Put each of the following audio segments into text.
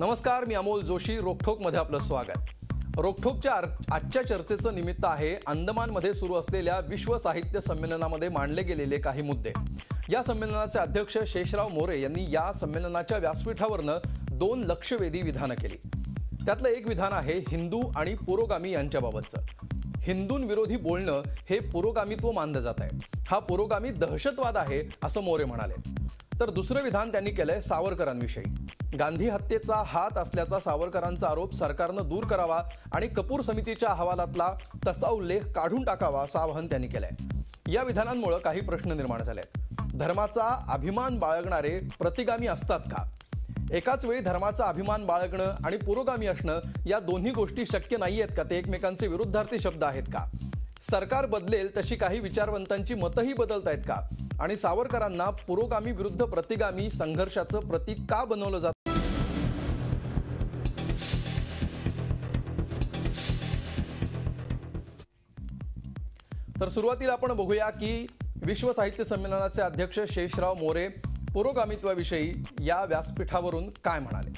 नमस्कार मी अमोल जोशी रोखोकमध्ये आपलं स्वागत रोखोकच्या आजच्या चर्चेचं निमित्त आहे अंदमानमध्ये सुरू असलेल्या विश्व साहित्य संमेलनामध्ये मांडले गेलेले काही मुद्दे या संमेलनाचे अध्यक्ष शेषराव मोरे यांनी या संमेलनाच्या व्यासपीठावरनं दोन लक्षवेधी विधानं केली त्यातलं एक विधान आहे हिंदू आणि पुरोगामी यांच्याबाबतचं हिंदूंविरोधी बोलणं हे पुरोगामित्व मानलं जात आहे हा पुरोगामी दहशतवाद आहे असं मोरे म्हणाले तर दुसरं विधान त्यांनी केलंय सावरकरांविषयी गांधी हत्येचा हात असल्याचा सावरकरांचा आरोप सरकारनं दूर करावा आणि कपूर समितीच्या अहवालातला तसा उल्लेख काढून टाकावा असं आवाहन त्यांनी केलंय या विधानांमुळे काही प्रश्न निर्माण झाले धर्माचा अभिमान बाळगणारे प्रतिगामी असतात का एकाच वेळी धर्माचा अभिमान बाळगणं आणि पुरोगामी असणं या दोन्ही गोष्टी शक्य नाही आहेत का ते एकमेकांचे विरुद्धार्थी शब्द आहेत का सरकार बदलेल तशी काही विचारवंतांची मतंही बदलत आहेत का आणि सावरकरांना पुरोगामी विरुद्ध प्रतिगामी संघर्षाचं प्रतीक का बनवलं जात तर सुरुवातीला आपण बघूया की विश्व साहित्य संमेलनाचे अध्यक्ष शेषराव मोरे पुरोगामित्वाविषयी या व्यासपीठावरून काय म्हणाले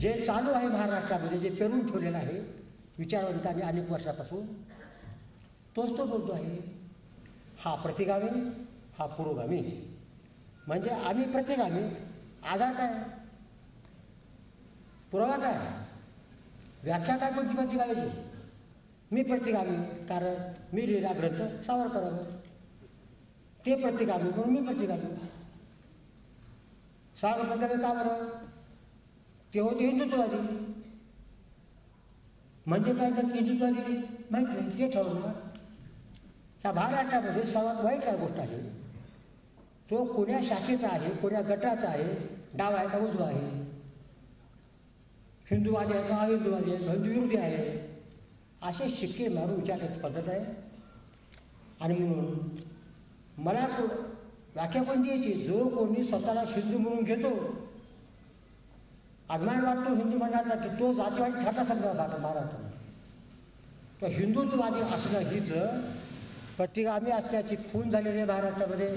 जे चालू आहे महाराष्ट्रामध्ये जे पेरून ठेवलेलं आहे विचारवंतांनी अनेक वर्षापासून तोच तो बोलतो आहे हा प्रतिगामी हा पुरोगामी म्हणजे आम्ही प्रतिगामी आधार काय पुरावा काय व्याख्या काय कोणती प्रतिगामीची मी प्रतिगामी कारण मी लिहिला ग्रंथ सावरकरावर ते प्रतिगामी म्हणून मी प्रतिगामी सावर प्रतिगामी का बरं ते होते हिंदुत्ववादी म्हणजे काय तर केली तरी नाही ते ठरवणार त्या महाराष्ट्रामध्ये सर्वात वाईट काय गोष्ट आहे तो कोण्या शाखेचा आहे कोण्या गटाचा आहे डाव आहे का उजवा आहे हिंदूवादी आहे का अहिंदूवादी आहे हिंदूविरोधी आहे असे शिक्के मारून विचारायची पद्धत आहे आणि म्हणून मला कोण व्याख्या पण द्यायची जो कोणी स्वतःला हिंदू म्हणून घेतो अभिमान वाटतो हिंदू मंडळाचा की तो जातीवादी थाटा समजा महाराष्ट्रामध्ये महाराष्ट्र तो हिंदुत्ववादी असणं हीच आम्ही असण्याची खून झालेली आहे महाराष्ट्रामध्ये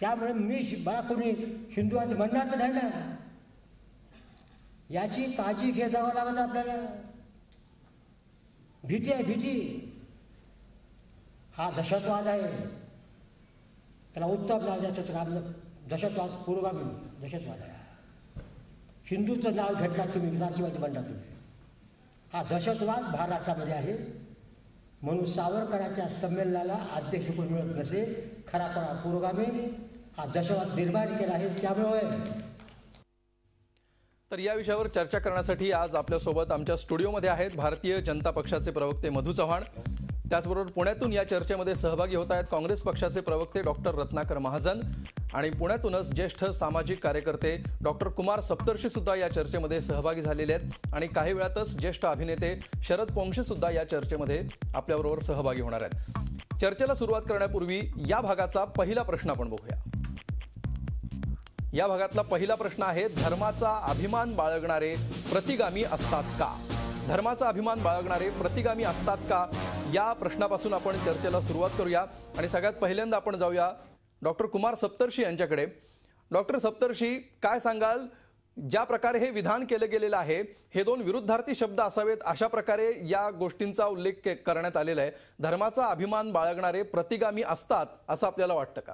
त्यामुळे मी मला कोणी हिंदूवादी म्हणणार तर नाही ना याची काळजी घेत जावं लागत आपल्याला भीती आहे भीती हा दहशतवाद आहे त्याला उत्ताप तर आपलं दहशतवाद पूर्वगामी दहशतवाद आहे हिंदूचं नाव घेतला तुम्ही जातीवादी बंडातून हा दहशतवाद महाराष्ट्रामध्ये आहे म्हणून सावरकरांच्या संमेलनाला अध्यक्ष कोण मिळत नसे खरा खरा पुरोगामी हा दहशतवाद निर्माण केला आहे त्यामुळे तर या विषयावर चर्चा करण्यासाठी आज आपल्यासोबत आमच्या स्टुडिओमध्ये आहेत भारतीय जनता पक्षाचे प्रवक्ते मधू चव्हाण त्याचबरोबर पुण्यातून या चर्चेमध्ये सहभागी होत आहेत काँग्रेस पक्षाचे प्रवक्ते डॉक्टर रत्नाकर महाजन आणि पुण्यातूनच ज्येष्ठ सामाजिक कार्यकर्ते डॉक्टर कुमार सप्तर्षी सुद्धा या चर्चेमध्ये सहभागी झालेले आहेत आणि काही वेळातच ज्येष्ठ अभिनेते शरद पोंक्षे सुद्धा या चर्चेमध्ये आपल्याबरोबर सहभागी होणार आहेत चर्चेला सुरुवात करण्यापूर्वी या भागाचा पहिला प्रश्न आपण बघूया या भागातला पहिला प्रश्न आहे धर्माचा अभिमान बाळगणारे प्रतिगामी असतात का धर्माचा अभिमान बाळगणारे प्रतिगामी असतात का या प्रश्नापासून आपण चर्चेला सुरुवात करूया आणि सगळ्यात पहिल्यांदा आपण जाऊया डॉक्टर कुमार सप्तर्षी यांच्याकडे डॉक्टर सप्तर्षी काय सांगाल ज्या प्रकारे हे विधान केलं गेलेलं आहे हे दोन विरुद्धार्थी शब्द असावेत अशा प्रकारे या गोष्टींचा उल्लेख करण्यात आलेला आहे धर्माचा अभिमान बाळगणारे प्रतिगामी असतात असं आपल्याला वाटतं का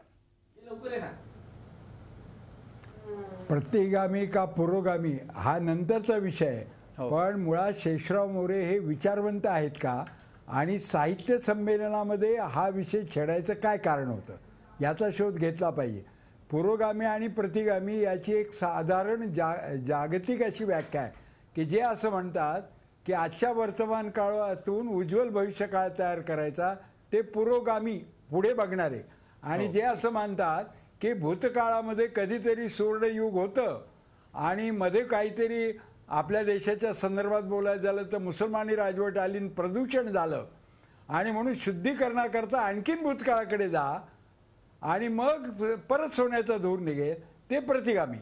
प्रतिगामी का पुरोगामी हा नंतरचा विषय आहे हो. पण मुळात शेषराव मोरे हे विचारवंत आहेत का आणि साहित्य संमेलनामध्ये हा विषय छेडायचं काय कारण होतं याचा शोध घेतला पाहिजे पुरोगामी आणि प्रतिगामी याची एक साधारण जा जागतिक अशी व्याख्या आहे की जे असं म्हणतात की आजच्या वर्तमान काळातून उज्ज्वल भविष्य काळ तयार करायचा ते पुरोगामी पुढे बघणारे आणि हो. जे असं मानतात की भूतकाळामध्ये कधीतरी सुवर्णयुग होतं आणि मध्ये काहीतरी आपल्या देशाच्या संदर्भात बोलायचं झालं तर मुसलमानी राजवट आलीन प्रदूषण झालं आणि म्हणून शुद्धीकरणाकरता आणखीन भूतकाळाकडे जा आणि मग परत सोन्याचा धूर निघेल ते प्रतिगामी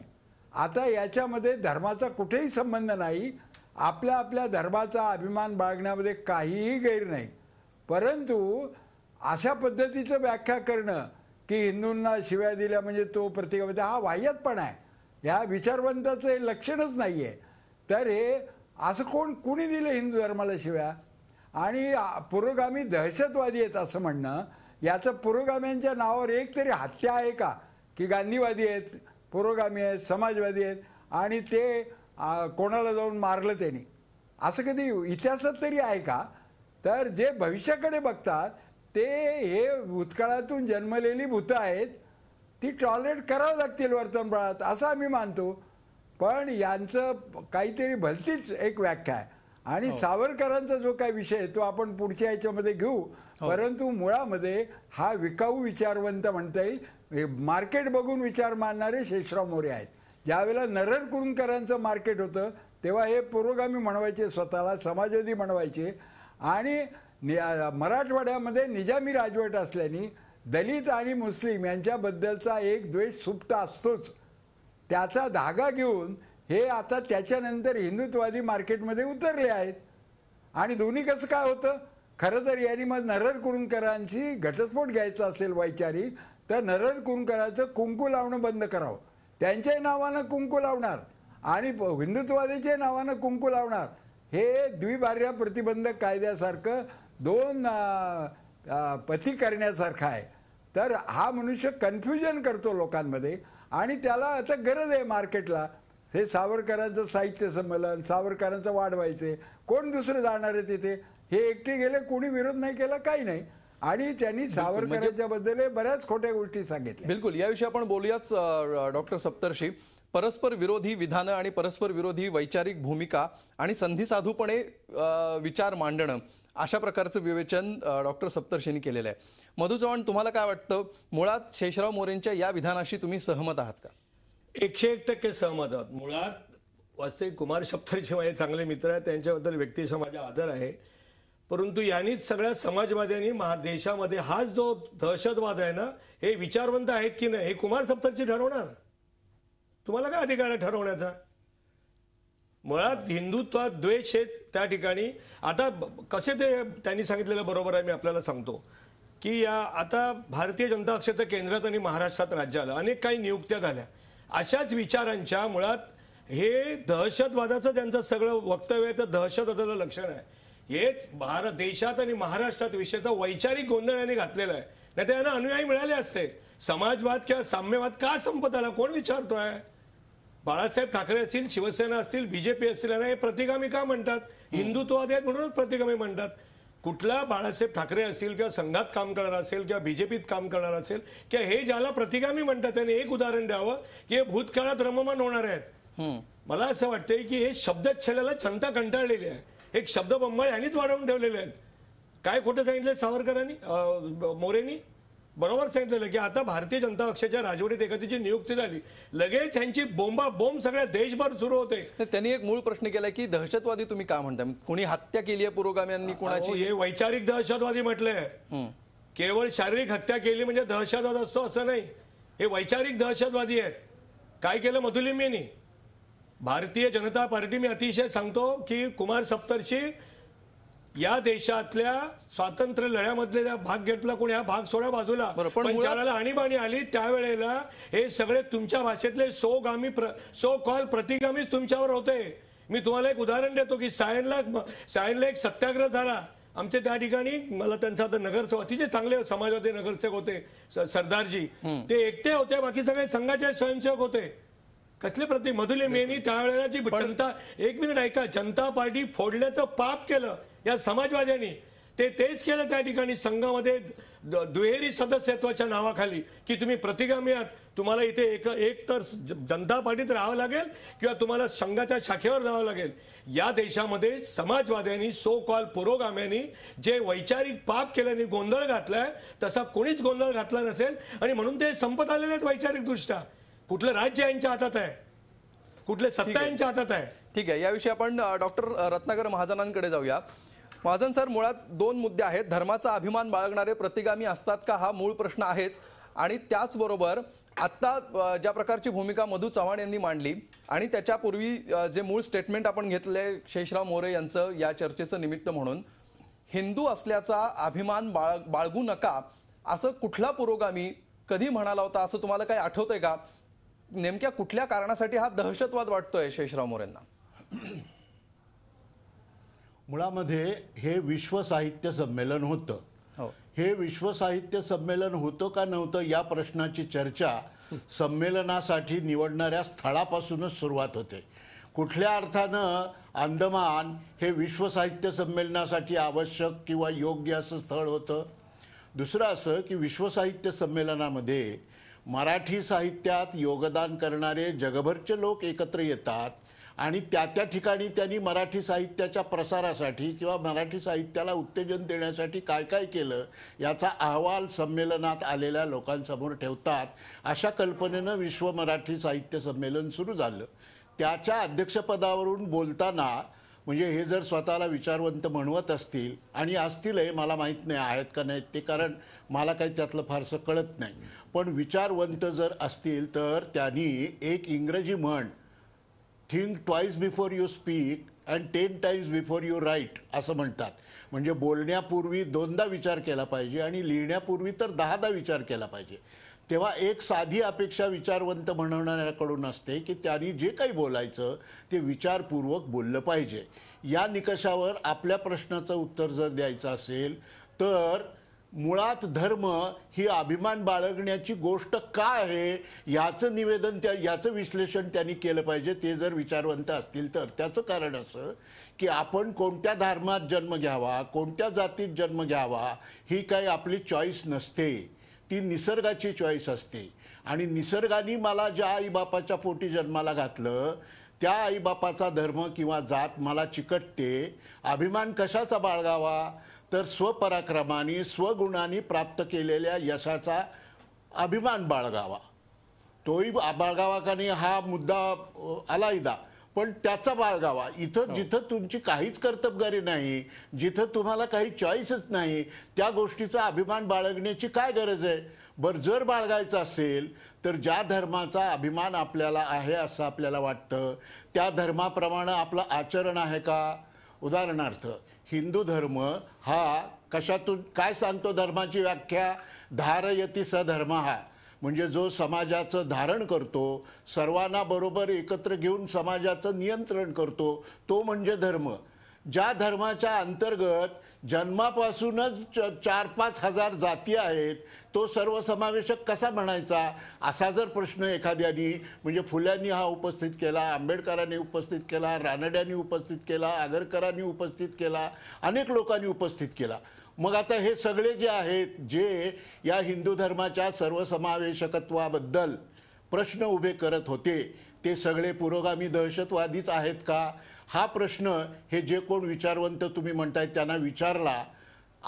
आता याच्यामध्ये धर्माचा कुठेही संबंध नाही आपल्या आपल्या धर्माचा अभिमान बाळगण्यामध्ये काहीही गैर नाही परंतु अशा पद्धतीचं व्याख्या करणं की हिंदूंना शिव्या दिल्या म्हणजे तो प्रतिगामी हा वाह्यतपणा आहे ह्या विचारवंताचं लक्षणच नाही आहे तर हे असं कोण कुणी दिलं हिंदू धर्माला शिव्या आणि पुरोगामी दहशतवादी आहेत असं म्हणणं याचं पुरोगाम्यांच्या नावावर एक तरी हत्या आहे का की गांधीवादी आहेत पुरोगामी आहेत समाजवादी आहेत आणि ते कोणाला जाऊन मारलं त्यांनी असं कधी इतिहासात तरी आहे का तर जे भविष्याकडे बघतात ते हे भूतकाळातून जन्मलेली भूतं आहेत ती टॉयलेट करावं लागतील वर्तमानपळात असं आम्ही मानतो पण यांचं काहीतरी भलतीच एक व्याख्या आहे आणि हो. सावरकरांचा जो काही विषय आहे तो आपण पुढच्या याच्यामध्ये घेऊ हो. परंतु मुळामध्ये हा विकाऊ विचारवंत म्हणता येईल मार्केट बघून विचार मानणारे शेषराव मोरे आहेत ज्यावेळेला नरण कुरुंकरांचं मार्केट होतं तेव्हा हे पुरोगामी म्हणवायचे स्वतःला समाजवादी म्हणवायचे आणि मराठवाड्यामध्ये निजामी राजवट असल्याने दलित आणि मुस्लिम यांच्याबद्दलचा एक द्वेष सुप्त असतोच त्याचा धागा घेऊन हे आता त्याच्यानंतर हिंदुत्ववादी मार्केटमध्ये उतरले आहेत आणि दोन्ही कसं काय होतं खरं तर यांनी मग नरर कुणकरांची घटस्फोट घ्यायचा असेल वैचारिक तर नरर कुणकरांचं कुंकू लावणं बंद करावं त्यांच्याही नावानं कुंकू लावणार आणि हिंदुत्ववादीच्याही नावानं कुंकू लावणार हे द्विभार्या प्रतिबंधक कायद्यासारखं दोन पती करण्यासारखं आहे तर हा मनुष्य कन्फ्युजन करतो लोकांमध्ये आणि त्याला आता गरज आहे मार्केटला हे सावरकरांचं साहित्य संमेलन सावरकरांचं वाढवायचे कोण दुसरे जाणार आहे तिथे हे एकटे गेले कोणी विरोध नाही केला काही नाही आणि त्यांनी सावरकरांच्या म्हणजे- बद्दल बऱ्याच खोट्या गोष्टी सांगितल्या बिलकुल याविषयी आपण बोलूयाच डॉक्टर सप्तर्षी परस्पर विरोधी विधानं आणि परस्पर विरोधी वैचारिक भूमिका आणि संधी साधूपणे विचार मांडणं अशा प्रकारचं विवेचन डॉक्टर सप्तर्षींनी केलेलं आहे मधु चव्हाण तुम्हाला काय वाटतं मुळात शेषराव मोरेंच्या या विधानाशी तुम्ही सहमत आहात का एकशे एक टक्के सहमत आहात मुळात वास्तविक कुमार सप्तरचे माझे चांगले मित्र आहेत त्यांच्याबद्दल व्यक्तिशः माझा आदर आहे परंतु यांनीच सगळ्या समाजवाद्यांनी देशामध्ये हाच जो दहशतवाद आहे ना हे विचारवंत आहेत की नाही हे कुमार सप्तरचे ठरवणार तुम्हाला काय अधिकार आहे ठरवण्याचा मुळात हिंदुत्वात द्वेष आहेत त्या ठिकाणी आता कसे ते त्यांनी सांगितलेलं बरोबर आहे मी आपल्याला सांगतो की या आता भारतीय जनता पक्षाचं केंद्रात आणि महाराष्ट्रात आलं अनेक काही नियुक्त्या झाल्या अशाच विचारांच्या मुळात हे दहशतवादाचं त्यांचं सगळं वक्तव्य आहे तर दहशतवादाचं लक्षण आहे हेच भारत देशात आणि महाराष्ट्रात विशेषतः वैचारिक गोंधळ यांनी घातलेलं आहे नाही तर यांना अनुयायी मिळाले असते समाजवाद किंवा साम्यवाद का संपत आला कोण विचारतोय बाळासाहेब ठाकरे असतील शिवसेना असतील बीजेपी असतील यांना हे प्रतिगामी का म्हणतात हिंदुत्ववाद आहेत म्हणूनच प्रतिगामी म्हणतात कुठला बाळासाहेब ठाकरे असतील किंवा संघात काम करणार असेल किंवा बीजेपीत काम करणार असेल किंवा हे ज्याला प्रतिगामी म्हणतात त्याने एक उदाहरण द्यावं की हे भूतकाळात रममान होणार आहेत मला असं वाटतंय की हे छल्याला छंता कंटाळलेली आहे एक शब्द बंबळ यांनीच वाढवून ठेवलेले आहेत काय खोटं सांगितलं सावरकरांनी मोरेनी बरोबर सांगितलेलं की आता भारतीय जनता पक्षाच्या राजवटीत एकतीची नियुक्ती झाली लगेच त्यांची बोंबा बोंब सगळ्या देशभर सुरू होते त्यांनी एक मूळ प्रश्न केला की दहशतवादी तुम्ही का म्हणता कोणी हत्या केली आहे पुरोगाम्यांनी कोणाची हे वैचारिक दहशतवादी म्हटलंय केवळ शारीरिक हत्या केली म्हणजे दहशतवाद असतो असं नाही हे वैचारिक दहशतवादी आहेत काय केलं मधुलिंबेनी भारतीय जनता पार्टी मी अतिशय सांगतो की कुमार सप्तर्षी या देशातल्या स्वातंत्र्य लढ्यामधले भाग घेतला कोणी हा भाग सोडा बाजूला पण आणीबाणी आली त्यावेळेला हे सगळे तुमच्या भाषेतले सोगामी सो कॉल प्रतिगामीच तुमच्यावर होते मी तुम्हाला एक उदाहरण देतो की सायनला सायनला एक सत्याग्रह झाला आमचे त्या ठिकाणी मला त्यांचा आता नगरसेवक अतिशय चांगले समाजवादी नगरसेवक होते सरदारजी ते एकटे होते बाकी सगळे संघाचे स्वयंसेवक होते कसले प्रति मधुले मेनी त्यावेळेला जी जनता एक मिनिट ऐका जनता पार्टी फोडल्याचं पाप केलं या समाजवाद्यांनी ते तेच केलं त्या ठिकाणी संघामध्ये दुहेरी सदस्यत्वाच्या नावाखाली की तुम्ही प्रतिगामी आहात तुम्हाला इथे एक एक तर जनता पार्टीत राहावं लागेल किंवा तुम्हाला संघाच्या शाखेवर जावं लागेल या देशामध्ये समाजवाद्यांनी सो कॉल पुरोगाम्यांनी जे वैचारिक पाप केल्याने गोंधळ घातलाय तसा कोणीच गोंधळ घातला नसेल आणि म्हणून ते संपत आलेले आहेत वैचारिकदृष्ट्या कुठलं राज्य यांच्या हातात आहे कुठले सत्ता यांच्या हातात आहे ठीक आहे याविषयी आपण डॉक्टर रत्नाकर महाजनांकडे जाऊया महाजन सर मुळात दोन मुद्दे आहेत धर्माचा अभिमान बाळगणारे प्रतिगामी असतात का हा मूळ प्रश्न आहेच आणि त्याचबरोबर आत्ता ज्या प्रकारची भूमिका मधू चव्हाण यांनी मांडली आणि त्याच्यापूर्वी जे मूळ स्टेटमेंट आपण घेतले शेषराव मोरे यांचं या चर्चेचं निमित्त म्हणून हिंदू असल्याचा अभिमान बाळ बाळगू नका असं कुठला पुरोगामी कधी म्हणाला होता असं तुम्हाला काही आठवतंय का नेमक्या कुठल्या कारणासाठी हा दहशतवाद वाटतोय शेषराव मोरेंना मुळामध्ये हे विश्व साहित्य संमेलन होतं हो. हे विश्व साहित्य संमेलन होतं का नव्हतं या प्रश्नाची चर्चा संमेलनासाठी निवडणाऱ्या स्थळापासूनच सुरुवात होते कुठल्या अर्थानं अंदमान हे विश्व साहित्य संमेलनासाठी आवश्यक किंवा योग्य असं स्थळ होतं दुसरं असं की विश्व साहित्य संमेलनामध्ये मराठी साहित्यात योगदान करणारे जगभरचे लोक एकत्र येतात आणि त्या त्या ठिकाणी त्यांनी मराठी साहित्याच्या प्रसारासाठी किंवा मराठी साहित्याला उत्तेजन देण्यासाठी काय काय केलं याचा अहवाल संमेलनात आलेल्या लोकांसमोर ठेवतात अशा कल्पनेनं विश्व मराठी साहित्य संमेलन सुरू झालं त्याच्या अध्यक्षपदावरून बोलताना म्हणजे हे जर स्वतःला विचारवंत म्हणवत असतील आणि असतील हे मला माहीत नाही आहेत का नाहीत ते कारण मला काही त्यातलं फारसं कळत नाही पण विचारवंत जर असतील तर त्यांनी एक इंग्रजी म्हण think twice before you speak and ten times before you write असं म्हणतात म्हणजे बोलण्यापूर्वी दोनदा विचार केला पाहिजे आणि लिहिण्यापूर्वी तर दहादा विचार केला पाहिजे तेव्हा एक साधी अपेक्षा विचारवंत म्हणणाऱ्याकडून असते की त्यांनी जे काही बोलायचं ते विचारपूर्वक बोललं पाहिजे या निकषावर आपल्या प्रश्नाचं उत्तर जर द्यायचं असेल तर मुळात धर्म ही अभिमान बाळगण्याची गोष्ट का आहे याचं निवेदन त्या याचं विश्लेषण त्यांनी केलं पाहिजे ते जर विचारवंत असतील तर त्याचं कारण असं की आपण कोणत्या धर्मात जन्म घ्यावा कोणत्या जातीत जन्म घ्यावा ही काही आपली चॉईस नसते ती निसर्गाची चॉईस असते आणि निसर्गाने मला ज्या आईबापाच्या पोटी जन्माला घातलं त्या आईबापाचा धर्म किंवा जात मला चिकटते अभिमान कशाचा बाळगावा तर स्वपराक्रमाने स्वगुणाने प्राप्त केलेल्या यशाचा अभिमान बाळगावा तोही बाळगावा का नाही हा मुद्दा आलायदा पण त्याचा बाळगावा इथं हो. जिथं तुमची काहीच कर्तबगारी नाही जिथं तुम्हाला काही चॉईसच नाही त्या गोष्टीचा अभिमान बाळगण्याची काय गरज आहे बरं जर बाळगायचं असेल तर ज्या धर्माचा अभिमान आपल्याला आहे असं आपल्याला वाटतं त्या धर्माप्रमाणे आपलं आचरण आहे का उदाहरणार्थ हिंदू धर्म हा कशातून काय सांगतो धर्माची व्याख्या धारयती सधर्म हा म्हणजे जो समाजाचं धारण करतो सर्वांना बरोबर एकत्र घेऊन समाजाचं नियंत्रण करतो तो म्हणजे धर्म ज्या धर्माच्या अंतर्गत जन्मापासूनच च चार पाच हजार जाती आहेत तो सर्वसमावेशक कसा म्हणायचा असा जर प्रश्न एखाद्यानी म्हणजे फुल्यांनी हा उपस्थित केला आंबेडकरांनी उपस्थित केला रानड्यांनी उपस्थित केला आगरकरांनी उपस्थित केला अनेक लोकांनी उपस्थित केला मग आता हे सगळे जे आहेत जे या हिंदू धर्माच्या सर्वसमावेशकत्वाबद्दल प्रश्न उभे करत होते ते सगळे पुरोगामी दहशतवादीच आहेत का हा प्रश्न हे जे कोण विचारवंत तुम्ही म्हणतायत त्यांना विचारला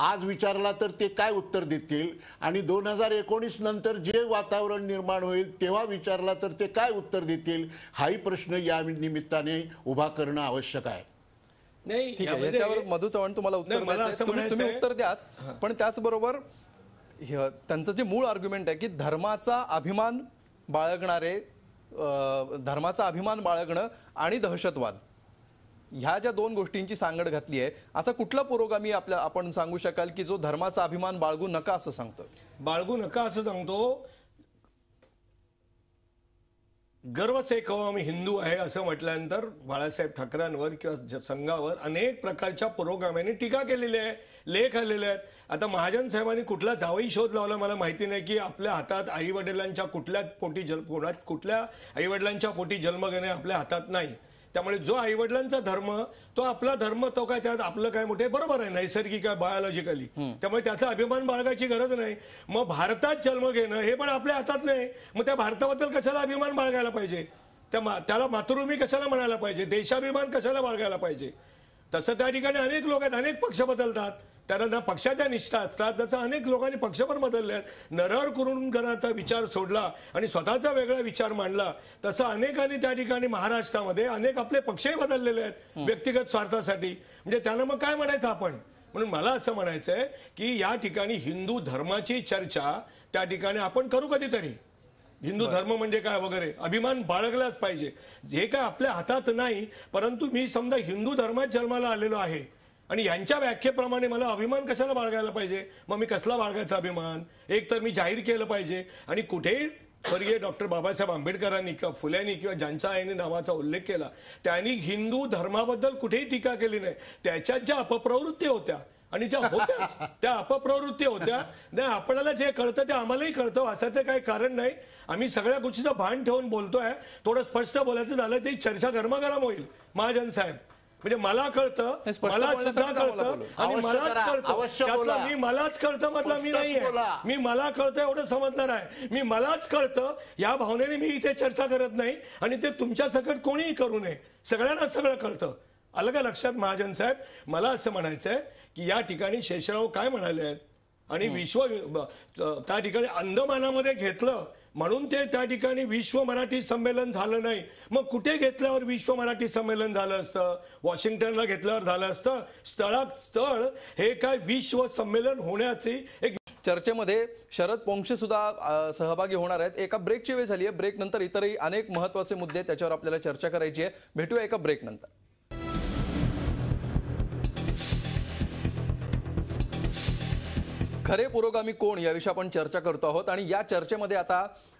आज विचारला तर ते काय उत्तर देतील आणि दोन हजार एकोणीस नंतर जे वातावरण निर्माण होईल तेव्हा विचारला तर ते काय उत्तर देतील हाही प्रश्न या निमित्ताने उभा करणं आवश्यक आहे नाही याच्यावर मधु चव्हाण तुम्हाला उत्तर तुम्ही उत्तर द्याच पण त्याचबरोबर त्यांचं जे मूळ आर्ग्युमेंट आहे की धर्माचा अभिमान बाळगणारे धर्माचा अभिमान बाळगणं आणि दहशतवाद ह्या ज्या दोन गोष्टींची सांगड घातली आहे असा कुठला पुरोगामी आपल्या आपण सांगू शकाल की जो धर्माचा अभिमान बाळगू नका असं सांगतो बाळगू नका असं सांगतो गर्व से मी हिंदू आहे असं म्हटल्यानंतर बाळासाहेब ठाकरेंवर किंवा संघावर अनेक प्रकारच्या पुरोगाम्यांनी टीका केलेली आहे लेख आलेले आहेत आता महाजन साहेबांनी कुठला जावई शोध लावला मला माहिती नाही की आपल्या हातात आई वडिलांच्या कुठल्या पोटी जन्म कुठल्या आई वडिलांच्या पोटी जन्म घेणे आपल्या हातात नाही त्यामुळे जो आईवडिलांचा धर्म तो आपला धर्म तो काय त्यात आपलं काय मोठे बरोबर आहे नैसर्गिक आहे बायोलॉजिकली त्यामुळे त्याचा अभिमान बाळगायची गरज नाही मग भारतात जन्म घेणं हे पण आपल्या हातात नाही मग त्या भारताबद्दल कशाला अभिमान बाळगायला पाहिजे त्याला मातृभूमी कशाला म्हणायला पाहिजे देशाभिमान कशाला बाळगायला पाहिजे तसं त्या ठिकाणी अनेक लोक आहेत अनेक पक्ष बदलतात त्यांना ना पक्षाच्या निष्ठा असतात त्याचा अनेक लोकांनी पक्ष पण बदलले आहेत नरहर कुरुंदकरांचा विचार सोडला आणि स्वतःचा वेगळा विचार मांडला तसं अनेकांनी त्या ठिकाणी महाराष्ट्रामध्ये अनेक आपले पक्षही बदललेले आहेत व्यक्तिगत स्वार्थासाठी म्हणजे त्यांना मग काय म्हणायचं आपण म्हणून मला असं म्हणायचं आहे की या ठिकाणी हिंदू धर्माची चर्चा त्या ठिकाणी आपण करू कधीतरी हिंदू धर्म म्हणजे काय वगैरे अभिमान बाळगलाच पाहिजे जे काय आपल्या हातात नाही परंतु मी समजा हिंदू धर्मात जन्माला आलेलो आहे आणि यांच्या व्याख्येप्रमाणे मला अभिमान कशाला बाळगायला पाहिजे मग मी कसला बाळगायचा अभिमान एक तर मी जाहीर केलं पाहिजे आणि कुठेही स्वर्गीय डॉक्टर बाबासाहेब आंबेडकरांनी किंवा फुल्यांनी किंवा ज्यांच्या आईने नावाचा उल्लेख केला त्यांनी हिंदू धर्माबद्दल कुठेही टीका केली नाही त्याच्यात ज्या अपप्रवृत्ती होत्या आणि ज्या होत्या त्या अपप्रवृत्ती होत्या नाही आपल्याला जे कळतं ते आम्हालाही कळतं असं ते काही कारण नाही आम्ही सगळ्या गोष्टीचं भान ठेवून बोलतोय थोडं स्पष्ट बोलायचं झालं ते चर्चा गरमागरम होईल महाजन साहेब म्हणजे मला कळतं मला सुद्धा कळतं आणि मलाच कळतं मी मलाच कळतं मधला मी नाही मी मला कळतं एवढं समजणार आहे मी मलाच कळतं या भावनेने मी इथे चर्चा करत नाही आणि ते तुमच्या सकट कोणीही करू नये सगळ्यांना सगळं कळतं अलग लक्षात महाजन साहेब मला असं म्हणायचंय की या ठिकाणी शेषराव काय म्हणाले आहेत आणि विश्व त्या ठिकाणी अंदमानामध्ये घेतलं म्हणून ते त्या ठिकाणी विश्व मराठी संमेलन झालं नाही मग कुठे घेतल्यावर विश्व मराठी संमेलन झालं असतं वॉशिंग्टनला घेतल्यावर झालं असतं स्थळात स्थळ हे काय विश्व संमेलन होण्याची एक चर्चेमध्ये शरद पोंक्षे सुद्धा सहभागी होणार आहेत एका ब्रेकची वेळ झाली आहे ब्रेक नंतर इतरही अनेक महत्वाचे मुद्दे त्याच्यावर आपल्याला चर्चा करायची आहे भेटूया एका ब्रेक नंतर खरे पुरोगामी कोण याविषयी आपण चर्चा करतो आहोत आणि या चर्चेमध्ये आता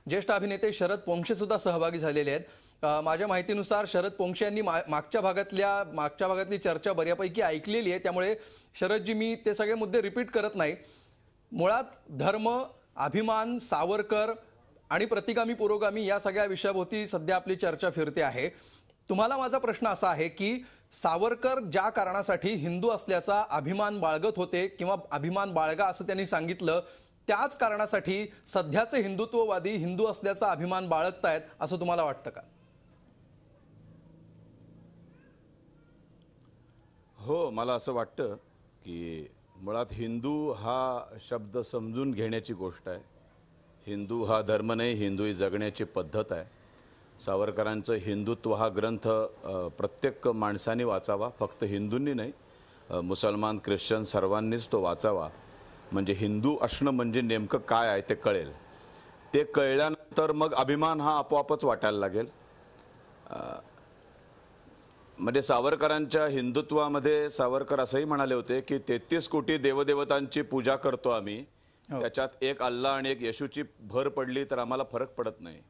ज्येष्ठ अभिनेते शरद पोंक्षे सुद्धा सहभागी झालेले आहेत माझ्या माहितीनुसार शरद पोंक्षे यांनी मागच्या भागातल्या मागच्या भागातली चर्चा बऱ्यापैकी ऐकलेली आहे त्यामुळे शरदजी मी ते सगळे मुद्दे रिपीट करत नाही मुळात धर्म अभिमान सावरकर आणि प्रतिगामी पुरोगामी या सगळ्या विषयाभोवती सध्या आपली चर्चा फिरते आहे तुम्हाला माझा प्रश्न असा आहे की सावरकर ज्या कारणासाठी हिंदू असल्याचा अभिमान बाळगत होते किंवा अभिमान बाळगा असं त्यांनी सांगितलं त्याच कारणासाठी सध्याचे हिंदुत्ववादी हिंदू असल्याचा अभिमान बाळगतायत असं तुम्हाला वाटतं का हो मला असं वाटतं की मुळात हिंदू हा शब्द समजून घेण्याची गोष्ट आहे हिंदू हा धर्म नाही हिंदू ही जगण्याची पद्धत आहे सावरकरांचं हिंदुत्व हा ग्रंथ प्रत्येक माणसाने वाचावा फक्त हिंदूंनी नाही मुसलमान ख्रिश्चन सर्वांनीच तो वाचावा म्हणजे हिंदू असणं म्हणजे नेमकं काय आहे ते कळेल ते कळल्यानंतर मग अभिमान हा आपोआपच वाटायला लागेल म्हणजे सावरकरांच्या हिंदुत्वामध्ये सावरकर असंही म्हणाले होते की तेहतीस कोटी देवदेवतांची पूजा करतो आम्ही हो. त्याच्यात एक अल्ला आणि एक येशूची भर पडली तर आम्हाला फरक पडत नाही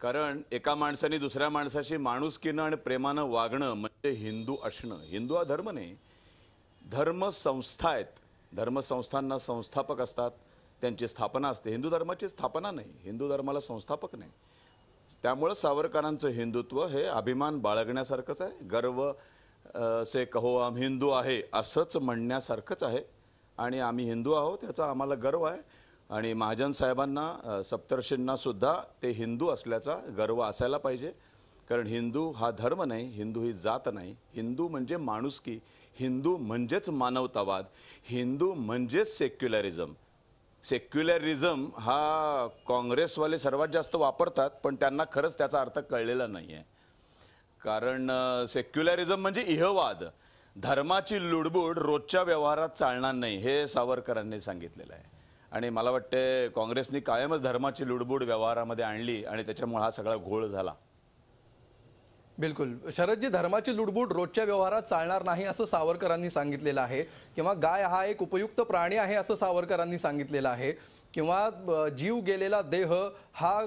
कारण एका माणसाने दुसऱ्या माणसाशी माणुसकीनं आणि प्रेमानं वागणं म्हणजे हिंदू असणं हिंदू हा धर्म नाही धर्मसंस्था आहेत धर्मसंस्थांना संस्थापक असतात त्यांची स्थापना असते हिंदू धर्माची स्थापना नाही हिंदू धर्माला संस्थापक नाही त्यामुळं सावरकरांचं हिंदुत्व हे अभिमान बाळगण्यासारखंच आहे गर्व से कहो आम हिंदू आहे असंच म्हणण्यासारखंच आहे आणि आम्ही हिंदू आहोत याचा आम्हाला गर्व आहे आणि महाजन साहेबांना सप्तर्षींना सुद्धा ते हिंदू असल्याचा गर्व असायला पाहिजे कारण हिंदू हा धर्म नाही हिंदू ही जात नाही हिंदू म्हणजे माणुसकी हिंदू म्हणजेच मानवतावाद हिंदू म्हणजेच सेक्युलरिझम सेक्युलरिझम हा काँग्रेसवाले सर्वात जास्त वापरतात पण त्यांना खरंच त्याचा अर्थ कळलेला नाही आहे कारण सेक्युलरिझम म्हणजे इहवाद धर्माची लुडबुड रोजच्या व्यवहारात चालणार नाही हे सावरकरांनी सांगितलेलं आहे आणि मला वाटते काँग्रेसनी कायमच धर्माची लुडबुड व्यवहारामध्ये आणली आणि त्याच्यामुळे हा सगळा घोळ झाला बिलकुल शरदजी धर्माची लुडबुड रोजच्या व्यवहारात चालणार नाही असं सावरकरांनी सांगितलेलं आहे किंवा गाय हा एक उपयुक्त प्राणी आहे असं सावरकरांनी सांगितलेलं आहे किंवा जीव गेलेला देह हा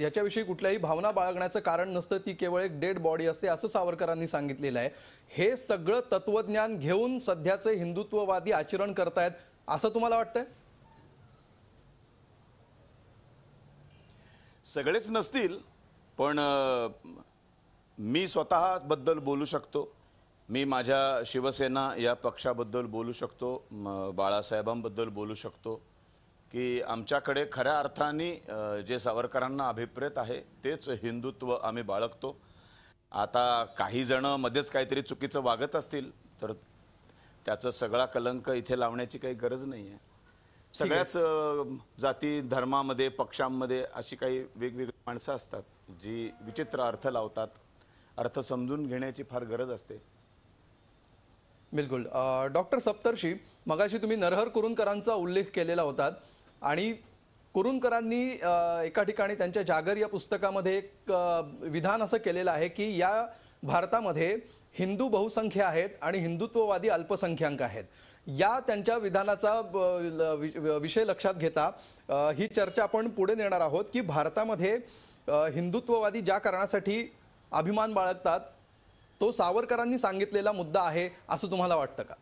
याच्याविषयी कुठल्याही भावना बाळगण्याचं कारण नसतं ती केवळ एक डेड बॉडी असते असं सावरकरांनी सांगितलेलं आहे हे सगळं तत्वज्ञान घेऊन सध्याचे हिंदुत्ववादी आचरण करतायत असं तुम्हाला वाटतंय सगळेच नसतील पण मी स्वतःबद्दल बोलू शकतो मी माझ्या शिवसेना या पक्षाबद्दल बोलू शकतो बाळासाहेबांबद्दल बोलू शकतो की आमच्याकडे खऱ्या अर्थाने जे सावरकरांना अभिप्रेत आहे तेच हिंदुत्व आम्ही बाळगतो आता काही जणं मध्येच काहीतरी चुकीचं वागत असतील तर त्याचं सगळा कलंक इथे लावण्याची काही गरज नाही आहे सगळ्याच जाती धर्मामध्ये पक्षांमध्ये अशी काही वेगवेगळी माणसं असतात जी विचित्र अर्थ लावतात अर्थ समजून घेण्याची फार गरज असते बिलकुल डॉक्टर सप्तर्षी मगाशी तुम्ही नरहर कुरुंदकरांचा उल्लेख केलेला होता आणि कुरुंदकरांनी एका ठिकाणी त्यांच्या जागर या पुस्तकामध्ये एक विधान असं केलेलं आहे की या भारतामध्ये हिंदू बहुसंख्य आहेत आणि हिंदुत्ववादी अल्पसंख्याक आहेत या त्यांच्या विधानाचा विषय लक्षात घेता ही चर्चा आपण पुढे नेणार आहोत की भारतामध्ये हिंदुत्ववादी ज्या कारणासाठी अभिमान बाळगतात तो सावरकरांनी सांगितलेला मुद्दा आहे असं तुम्हाला वाटतं का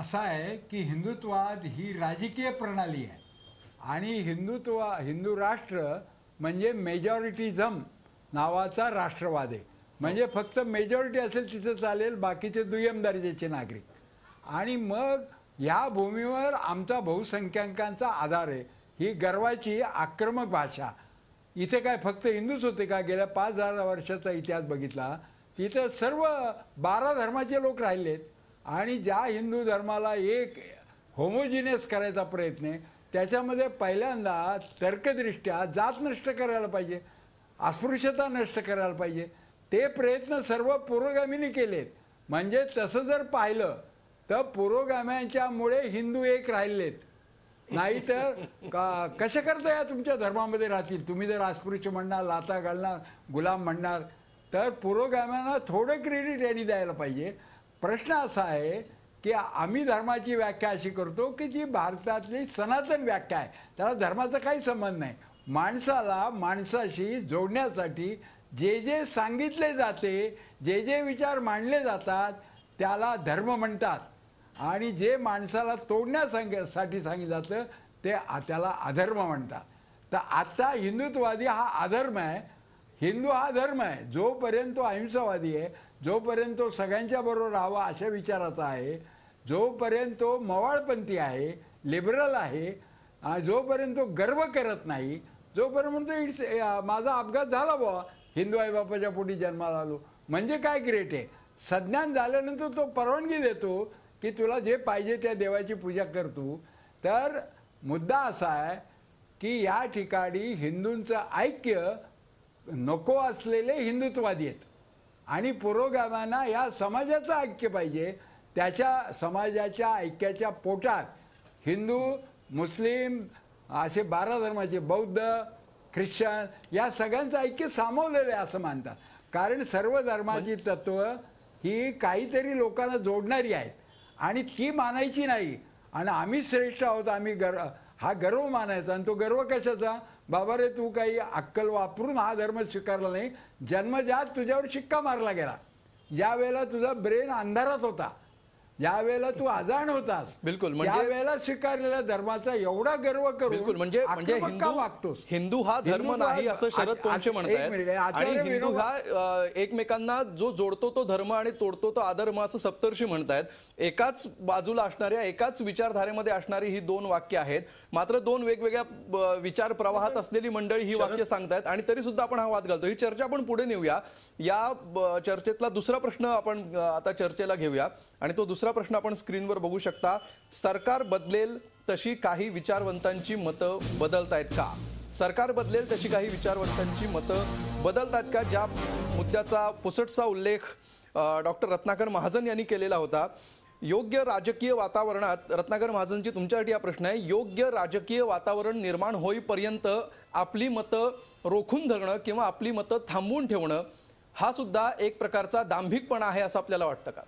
असा आहे की हिंदुत्ववाद ही राजकीय प्रणाली आहे आणि हिंदुत्व हिंदू राष्ट्र म्हणजे मेजॉरिटीजम नावाचा राष्ट्रवाद आहे म्हणजे हो. फक्त मेजॉरिटी असेल तिथं चालेल बाकीचे दुय्यम दर्जाचे नागरिक आणि मग ह्या भूमीवर आमचा बहुसंख्याकांचा आधार आहे ही गर्वाची आक्रमक भाषा इथे काय फक्त हिंदूच होते का गेल्या पाच हजार वर्षाचा इतिहास बघितला तिथं सर्व बारा धर्माचे लोक राहिलेत आणि ज्या हिंदू धर्माला एक होमोजिनियस करायचा प्रयत्न आहे त्याच्यामध्ये पहिल्यांदा तर्कदृष्ट्या जात नष्ट करायला पाहिजे अस्पृश्यता नष्ट करायला पाहिजे ते प्रयत्न सर्व पुरोगामींनी केलेत म्हणजे तसं जर पाहिलं तर पुरोगाम्यांच्यामुळे हिंदू एक राहिलेत नाही तर का कशा करता या तुमच्या धर्मामध्ये राहतील तुम्ही जर अस्पृश्य म्हणणार लाता घालणार गुलाम म्हणणार तर पुरोगाम्यांना थोडं क्रेडिट यांनी द्यायला पाहिजे प्रश्न असा आहे की आम्ही धर्माची व्याख्या अशी करतो की जी भारतातली सनातन व्याख्या आहे त्याला धर्माचा काही संबंध नाही माणसाला माणसाशी जोडण्यासाठी जे जे सांगितले जाते जे जे विचार मांडले जातात त्याला धर्म म्हणतात आणि जे माणसाला तोडण्यासाठी सांगितलं जातं ते त्याला अधर्म म्हणतात तर आत्ता हिंदुत्ववादी हा अधर्म आहे हिंदू हा धर्म आहे जोपर्यंत तो अहिंसावादी आहे जोपर्यंत तो सगळ्यांच्या बरोबर राहावा अशा विचाराचा आहे जोपर्यंत तो मवाळपंथी आहे लिबरल आहे जोपर्यंत तो गर्व करत नाही जोपर्यंत म्हणतो इट्स माझा अपघात झाला बुवा हिंदू आईबापाच्या पोटी जन्माला आलो म्हणजे काय ग्रेट आहे संज्ञान झाल्यानंतर तो परवानगी देतो की तुला जे पाहिजे त्या देवाची पूजा करतो तर मुद्दा असा आहे की या ठिकाणी हिंदूंचं ऐक्य नको असलेले हिंदुत्ववादी आहेत आणि पुरोगामांना या समाजाचं ऐक्य पाहिजे त्याच्या समाजाच्या ऐक्याच्या पोटात हिंदू मुस्लिम असे बारा धर्माचे बौद्ध ख्रिश्चन या सगळ्यांचं ऐक्य सामावलेलं आहे असं मानतात कारण सर्व धर्माची तत्व ही काहीतरी लोकांना जोडणारी आहेत आणि ती मानायची नाही आणि आम्ही श्रेष्ठ आहोत आम्ही गर हा गर्व मानायचा आणि तो गर्व कशाचा बाबा रे तू काही अक्कल वापरून हा धर्म स्वीकारला नाही जन्मजात तुझ्यावर शिक्का मारला गेला ज्या वेळेला तुझा ब्रेन अंधारात होता यावेळेला तू अजाण होतास बिलकुल म्हणजे स्वीकारलेल्या धर्माचा एवढा गर्व करू बिलकुल म्हणजे म्हणजे वागतोस हिंदू हा धर्म नाही असं शरद पोंचे म्हणतात आणि हिंदू हा एकमेकांना जो जोडतो तो धर्म आणि तोडतो तो अधर्म असं सप्तर्षी म्हणतायत एकाच बाजूला असणाऱ्या एकाच विचारधारेमध्ये असणारी ही दोन वाक्य आहेत मात्र दोन वेगवेगळ्या विचार प्रवाहात असलेली मंडळी ही वाक्य सांगतायत आणि तरी सुद्धा आपण हा वाद घालतो ही चर्चा आपण पुढे नेऊया या चर्चेतला दुसरा प्रश्न आपण आता चर्चेला घेऊया आणि तो दुसरा प्रश्न आपण स्क्रीनवर बघू शकता सरकार बदलेल तशी काही विचारवंतांची मतं बदलतायत का सरकार बदलेल तशी काही विचारवंतांची मतं बदलतात का ज्या मुद्द्याचा पुसटचा उल्लेख डॉक्टर रत्नाकर महाजन यांनी केलेला होता योग्य राजकीय वातावरणात रत्नाकर महाजनची तुमच्यासाठी हा प्रश्न आहे योग्य राजकीय वातावरण निर्माण होईपर्यंत आपली मतं रोखून धरणं किंवा आपली मतं थांबवून ठेवणं हा सुद्धा एक प्रकारचा दांभिकपणा आहे असं आपल्याला वाटतं का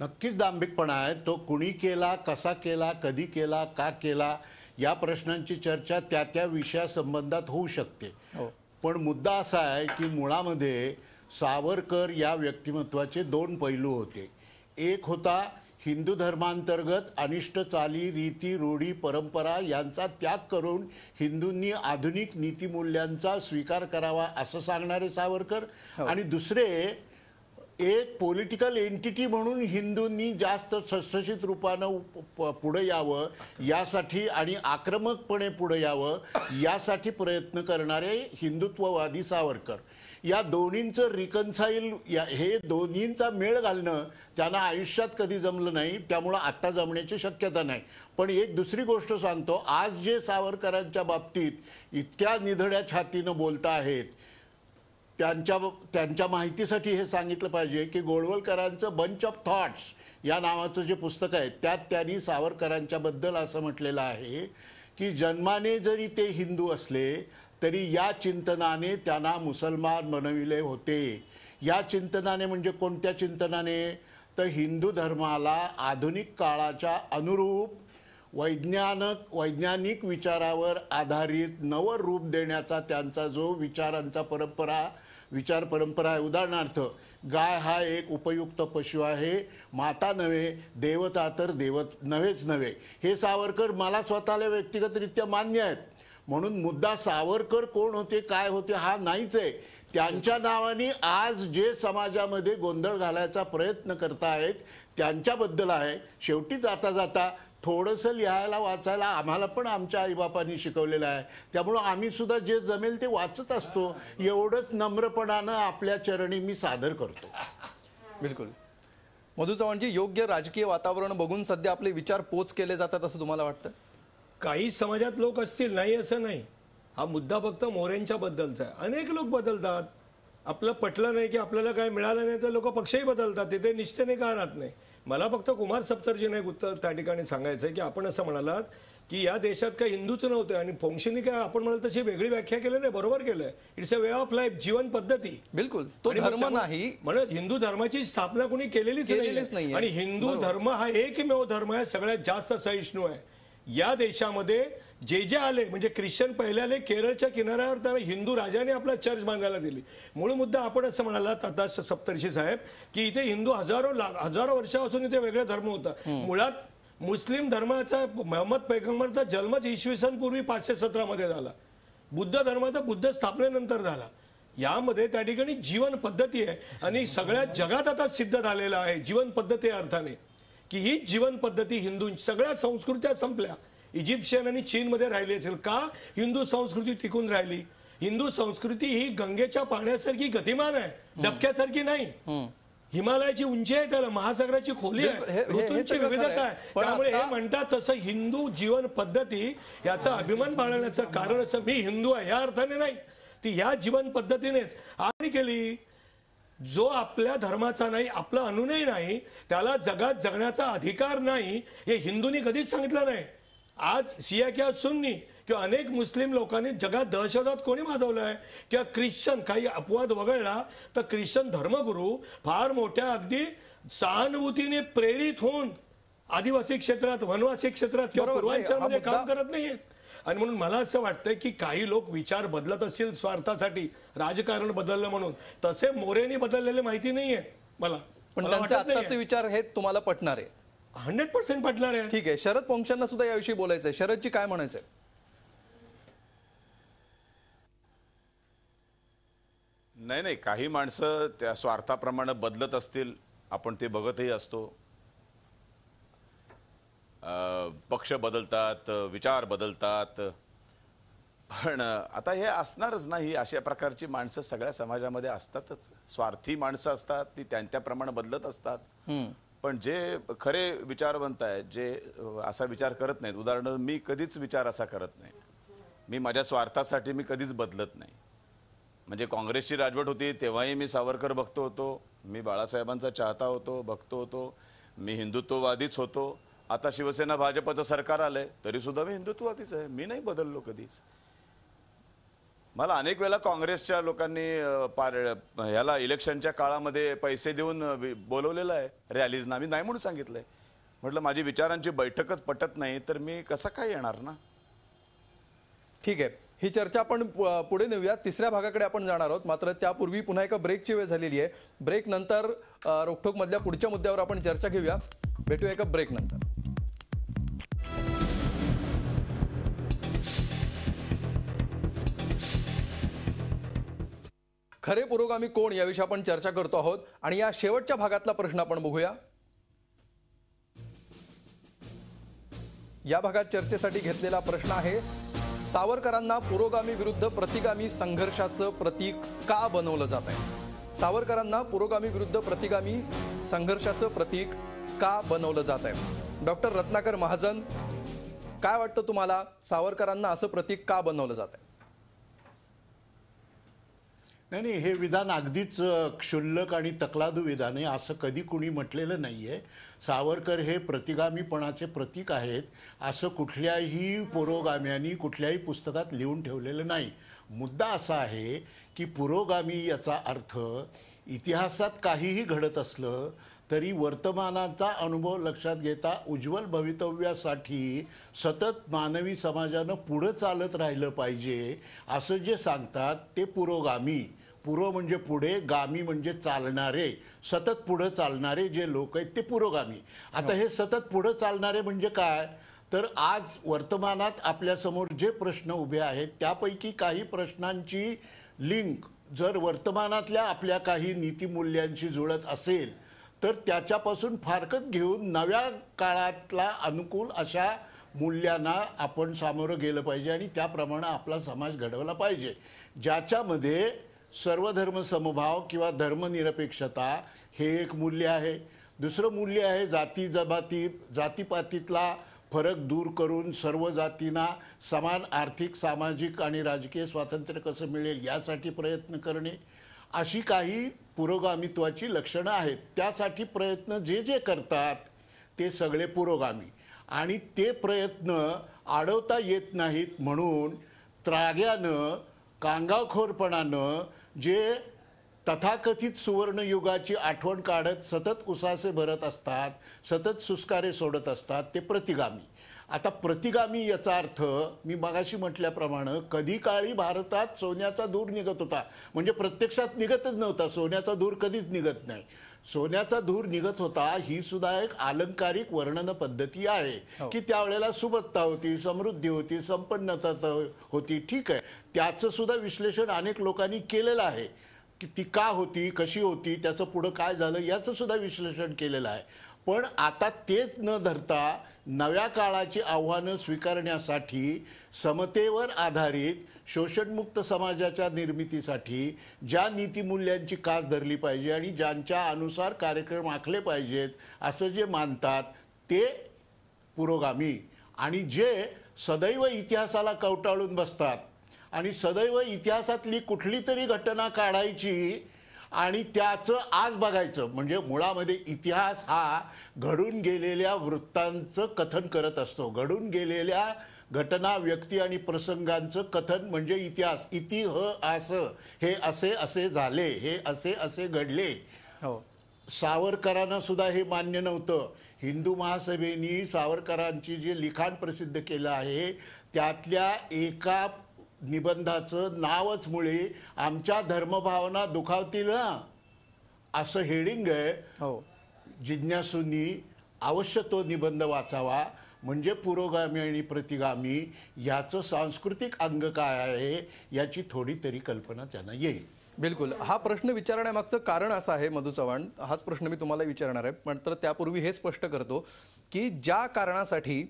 नक्कीच दांभिकपणा आहे तो कुणी केला कसा केला कधी केला का केला या प्रश्नांची चर्चा त्या त्या विषयासंबंधात होऊ शकते हो. पण मुद्दा असा आहे की मुळामध्ये सावरकर या व्यक्तिमत्वाचे दोन पैलू होते एक होता हिंदू धर्मांतर्गत अनिष्ट चाली रीती रूढी परंपरा यांचा त्याग करून हिंदूंनी आधुनिक नीतीमूल्यांचा स्वीकार करावा असं सांगणारे सावरकर हो. आणि दुसरे एक पॉलिटिकल एंटिटी म्हणून हिंदूंनी जास्त सशसित रूपानं पुढे यावं यासाठी आणि आक्रमकपणे पुढे यावं यासाठी प्रयत्न करणारे हिंदुत्ववादी सावरकर या दोन्हींचं रिकन्साईल हे दोन्हींचा मेळ घालणं ज्यांना आयुष्यात कधी जमलं नाही त्यामुळं आत्ता जमण्याची शक्यता नाही पण एक दुसरी गोष्ट सांगतो आज जे सावरकरांच्या बाबतीत इतक्या निधड्या छातीनं बोलता आहेत त्यांच्या त्यांच्या माहितीसाठी हे सांगितलं पाहिजे की गोळवलकरांचं बंच ऑफ थॉट्स या नावाचं जे पुस्तक आहे त्यात त्यांनी सावरकरांच्याबद्दल असं म्हटलेलं आहे की जन्माने जरी ते हिंदू असले तरी या चिंतनाने त्यांना मुसलमान बनविले होते या चिंतनाने म्हणजे कोणत्या चिंतनाने तर हिंदू धर्माला आधुनिक काळाच्या अनुरूप वैज्ञानिक वैज्ञानिक विचारावर आधारित नवं रूप देण्याचा त्यांचा जो विचारांचा परंपरा विचार परंपरा आहे उदाहरणार्थ गाय हा एक उपयुक्त पशु आहे माता नव्हे देवता तर देवत नव्हेच नव्हे हे सावरकर मला स्वतःला व्यक्तिगतरित्या मान्य आहेत म्हणून मुद्दा सावरकर कोण होते काय होते हा नाहीच आहे त्यांच्या नावाने आज जे समाजामध्ये गोंधळ घालायचा प्रयत्न करतायत त्यांच्याबद्दल आहे शेवटी जाता जाता थोडंसं लिहायला वाचायला आम्हाला पण आमच्या आईबापांनी शिकवलेलं आहे त्यामुळं आम्ही सुद्धा जे जमेल ते वाचत असतो एवढंच नम्रपणानं आपल्या चरणी मी सादर करतो बिलकुल मधु चव्हाणजी योग्य राजकीय वातावरण बघून सध्या आपले विचार पोच केले जातात असं तुम्हाला वाटतं काही समाजात लोक असतील नाही असं नाही हा मुद्दा फक्त मोऱ्यांच्या बद्दलचा आहे अनेक लोक बदलतात आपलं पटलं नाही की आपल्याला काय मिळालं नाही तर लोक पक्षही बदलतात तिथे निष्ठेने का राहत नाही मला फक्त कुमार सप्तर्जीने एक उत्तर त्या ठिकाणी सांगायचं की आपण असं म्हणालात की या देशात काही हिंदूच नव्हते आणि फोंक्शनी काय आपण म्हणाल तशी वेगळी व्याख्या केली नाही बरोबर केलंय it's a way of life जीवन पद्धती बिलकुल तो धर्म नाही म्हणत हिंदू धर्माची स्थापना कोणी केलेलीच नाही आणि हिंदू धर्म हा एकमेव धर्म आहे सगळ्यात जास्त सहिष्णू आहे या देशामध्ये जे जे आले म्हणजे ख्रिश्चन पहिले आले केरळच्या किनाऱ्यावर त्यांना हिंदू राजाने आपला चर्च बांधायला दिली मूळ मुद्दा आपण असं म्हणाला आता सप्तर्षी साहेब की इथे हिंदू हजारो हजारो वर्षापासून इथे वेगळा धर्म होता मुळात मुस्लिम धर्माचा मोहम्मद पैगंबरचा जन्मच इसवी सन पूर्वी पाचशे सतरा मध्ये झाला बुद्ध धर्माचा बुद्ध स्थापनेनंतर झाला यामध्ये त्या ठिकाणी जीवन पद्धती आहे आणि सगळ्या जगात आता सिद्ध झालेला आहे जीवन पद्धती अर्थाने की ही जीवन पद्धती हिंदू सगळ्या संस्कृत्या संपल्या इजिप्शियन आणि चीनमध्ये राहिली असेल का हिंदू संस्कृती टिकून राहिली हिंदू संस्कृती ही गंगेच्या पाण्यासारखी गतिमान आहे डबक्यासारखी नाही हिमालयाची उंची आहे त्याला महासागराची खोली आहे ऋतूंची विविधता आहे त्यामुळे हे म्हणतात तसं हिंदू जीवन पद्धती याचा अभिमान बाळण्याचं कारण असं मी हिंदू आहे या अर्थाने नाही ती ह्या जीवन पद्धतीनेच आणि केली जो आपल्या धर्माचा नाही आपला अनुनय नाही त्याला जगात जगण्याचा अधिकार नाही हे हिंदूंनी कधीच सांगितलं नाही आज सिया किंवा सुन्नी किंवा अनेक मुस्लिम लोकांनी जगात दहशतवाद कोणी माजवलाय किंवा ख्रिश्चन काही अपवाद वगळला तर ख्रिश्चन धर्मगुरू फार मोठ्या अगदी सहानुभूतीने प्रेरित होऊन आदिवासी क्षेत्रात वनवासी क्षेत्रात किंवा काम करत नाहीये आणि म्हणून मला असं वाटतंय की काही लोक विचार बदलत असतील स्वार्थासाठी राजकारण बदललं म्हणून तसे मोरेनी बदललेले माहिती नाहीये मला पण त्यांचे आत्ताचे विचार हे तुम्हाला पटणार आहे हंड्रेड पर्सेंट पटणार आहे ठीक आहे शरद पोंक्षांना सुद्धा याविषयी बोलायचंय शरदजी काय म्हणायचंय नाही नाही काही माणसं त्या स्वार्थाप्रमाणे बदलत असतील आपण ते बघतही असतो पक्ष बदलतात विचार बदलतात पण आता हे असणारच नाही अशा प्रकारची माणसं सगळ्या समाजामध्ये असतातच स्वार्थी माणसं असतात ती त्यांच्याप्रमाणे बदलत असतात पण जे खरे विचारवंत आहेत जे असा विचार करत नाहीत उदाहरणार्थ मी कधीच विचार असा करत नाही मी माझ्या स्वार्थासाठी मी कधीच बदलत नाही म्हणजे काँग्रेसची राजवट होती तेव्हाही मी सावरकर बघतो होतो मी बाळासाहेबांचा चाहता होतो बघतो होतो मी हिंदुत्ववादीच होतो आता शिवसेना भाजपचं सरकार आलंय तरी सुद्धा मी हिंदुत्ववादीच आहे मी नाही बदललो कधीच मला अनेक वेळा काँग्रेसच्या लोकांनी पार ह्याला इलेक्शनच्या काळामध्ये पैसे देऊन बोलवलेलं आहे रॅलीज ना मी नाही म्हणून सांगितलंय म्हटलं माझी विचारांची बैठकच पटत नाही तर मी कसा काय येणार ना ठीक आहे ही चर्चा आपण पुढे नेऊया तिसऱ्या भागाकडे आपण जाणार आहोत मात्र त्यापूर्वी पुन्हा एका ब्रेकची वेळ झालेली आहे ब्रेक नंतर मधल्या पुढच्या मुद्द्यावर आपण चर्चा घेऊया भेटूया एका ब्रेक नंतर खरे पुरोगामी कोण याविषयी आपण चर्चा करतो आहोत आणि या शेवटच्या भागातला प्रश्न आपण बघूया या भागात चर्चेसाठी घेतलेला प्रश्न आहे सावरकरांना पुरोगामी विरुद्ध प्रतिगामी संघर्षाचं प्रतीक का बनवलं जात आहे सावरकरांना पुरोगामी विरुद्ध प्रतिगामी संघर्षाचं प्रतीक का बनवलं जात आहे डॉक्टर रत्नाकर महाजन काय वाटतं तुम्हाला सावरकरांना असं प्रतीक का बनवलं जात आहे नाही नाही हे विधान अगदीच क्षुल्लक आणि तकलादू विधान आहे असं कधी कुणी म्हटलेलं नाही आहे सावरकर हे प्रतिगामीपणाचे प्रतीक आहेत असं कुठल्याही पुरोगाम्यांनी कुठल्याही पुस्तकात लिहून ठेवलेलं नाही मुद्दा असा आहे की पुरोगामी याचा अर्थ इतिहासात काहीही घडत असलं तरी वर्तमानाचा अनुभव लक्षात घेता उज्ज्वल भवितव्यासाठी सतत मानवी समाजानं पुढं चालत राहिलं पाहिजे असं जे सांगतात ते पुरोगामी पुरो म्हणजे पुढे गामी म्हणजे चालणारे सतत पुढं चालणारे जे लोक आहेत ते पुरोगामी आता हो. हे सतत पुढं चालणारे म्हणजे काय तर आज वर्तमानात आपल्यासमोर जे प्रश्न उभे आहेत त्यापैकी काही प्रश्नांची लिंक जर वर्तमानातल्या आपल्या काही नीतीमूल्यांशी जुळत असेल तर त्याच्यापासून फारकत घेऊन नव्या काळातला अनुकूल अशा मूल्यांना आपण सामोरं गेलं पाहिजे आणि त्याप्रमाणे आपला समाज घडवला पाहिजे ज्याच्यामध्ये सर्वधर्म समभाव किंवा धर्मनिरपेक्षता हे एक मूल्य आहे दुसरं मूल्य आहे जाती जमाती जातीपातीतला फरक दूर करून सर्व जातींना समान आर्थिक सामाजिक आणि राजकीय स्वातंत्र्य कसं मिळेल यासाठी प्रयत्न करणे अशी काही पुरोगामित्वाची लक्षणं आहेत त्यासाठी प्रयत्न जे जे करतात ते सगळे पुरोगामी आणि ते प्रयत्न अडवता येत नाहीत म्हणून त्राग्यानं कांगावखोरपणानं जे तथाकथित सुवर्णयुगाची आठवण काढत सतत उसासे भरत असतात सतत सुस्कारे सोडत असतात ते प्रतिगामी आता प्रतिगामी याचा अर्थ मी मागाशी म्हटल्याप्रमाणे कधी काळी भारतात सोन्याचा दूर निघत होता म्हणजे प्रत्यक्षात निघतच नव्हता सोन्याचा धूर कधीच निघत नाही सोन्याचा धूर निघत होता ही सुद्धा एक अलंकारिक वर्णन पद्धती आहे हो. की त्यावेळेला सुबत्ता होती समृद्धी होती संपन्नता होती ठीक आहे त्याचं सुद्धा विश्लेषण अनेक लोकांनी केलेलं आहे की ती का होती कशी होती त्याचं पुढं काय झालं याचं सुद्धा विश्लेषण केलेलं आहे पण आता तेच न धरता नव्या काळाची आव्हानं स्वीकारण्यासाठी समतेवर आधारित शोषणमुक्त समाजाच्या निर्मितीसाठी ज्या नीतिमूल्यांची कास धरली पाहिजे आणि ज्यांच्या अनुसार कार्यक्रम आखले पाहिजेत असं जे मानतात ते पुरोगामी आणि जे सदैव इतिहासाला कवटाळून बसतात आणि सदैव इतिहासातली कुठली तरी घटना काढायची आणि त्याचं आज बघायचं म्हणजे मुळामध्ये इतिहास हा घडून गेलेल्या वृत्तांचं कथन करत असतो घडून गेलेल्या घटना व्यक्ती आणि प्रसंगांचं कथन म्हणजे इतिहास इति ह असं हे असे असे झाले हे असे असे घडले हो सावरकरांना सुद्धा हे मान्य नव्हतं हिंदू महासभेनी सावरकरांची जे लिखाण प्रसिद्ध केलं आहे त्यातल्या एका निबंधाचं नावच मुळे आमच्या धर्मभावना दुखावतील ना असं हेडिंग आहे हो जिज्ञासूंनी अवश्य तो निबंध वाचावा म्हणजे पुरोगामी आणि प्रतिगामी याचं सांस्कृतिक अंग काय आहे याची थोडी तरी कल्पना त्यांना येईल बिलकुल हा प्रश्न विचारण्यामागचं कारण असं आहे मधु चव्हाण हाच प्रश्न मी तुम्हाला विचारणार आहे पण तर त्यापूर्वी हे स्पष्ट करतो की ज्या कारणासाठी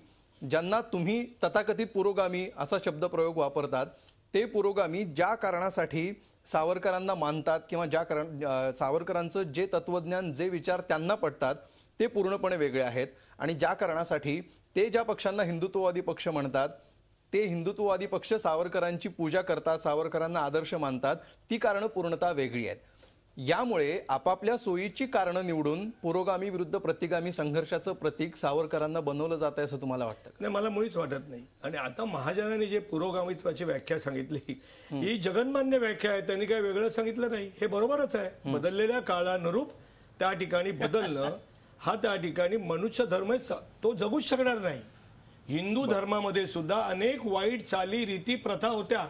ज्यांना तुम्ही तथाकथित पुरोगामी असा शब्दप्रयोग वापरतात ते पुरोगामी ज्या कारणासाठी सावरकरांना मानतात किंवा ज्या कारण सावरकरांचं जे तत्वज्ञान जे विचार त्यांना पडतात ते पूर्णपणे वेगळे आहेत आणि ज्या कारणासाठी ते ज्या पक्षांना हिंदुत्ववादी पक्ष म्हणतात ते हिंदुत्ववादी पक्ष सावरकरांची पूजा करतात सावरकरांना आदर्श मानतात ती कारणं पूर्णतः वेगळी आहेत यामुळे आपापल्या सोयीची कारणं निवडून पुरोगामी विरुद्ध प्रतिगामी संघर्षाचं प्रतीक सावरकरांना बनवलं जात आहे असं तुम्हाला वाटतं नाही मला मुळीच वाटत नाही आणि आता महाजनाने जे पुरोगामित्वाची व्याख्या सांगितली ही जगनमान्य व्याख्या आहे त्यांनी काय वेगळं सांगितलं नाही हे बरोबरच आहे बदललेल्या काळानुरूप त्या ठिकाणी बदललं हा त्या ठिकाणी मनुष्य धर्म तो जगूच शकणार नाही हिंदू धर्मामध्ये सुद्धा अनेक वाईट चाली रीती प्रथा होत्या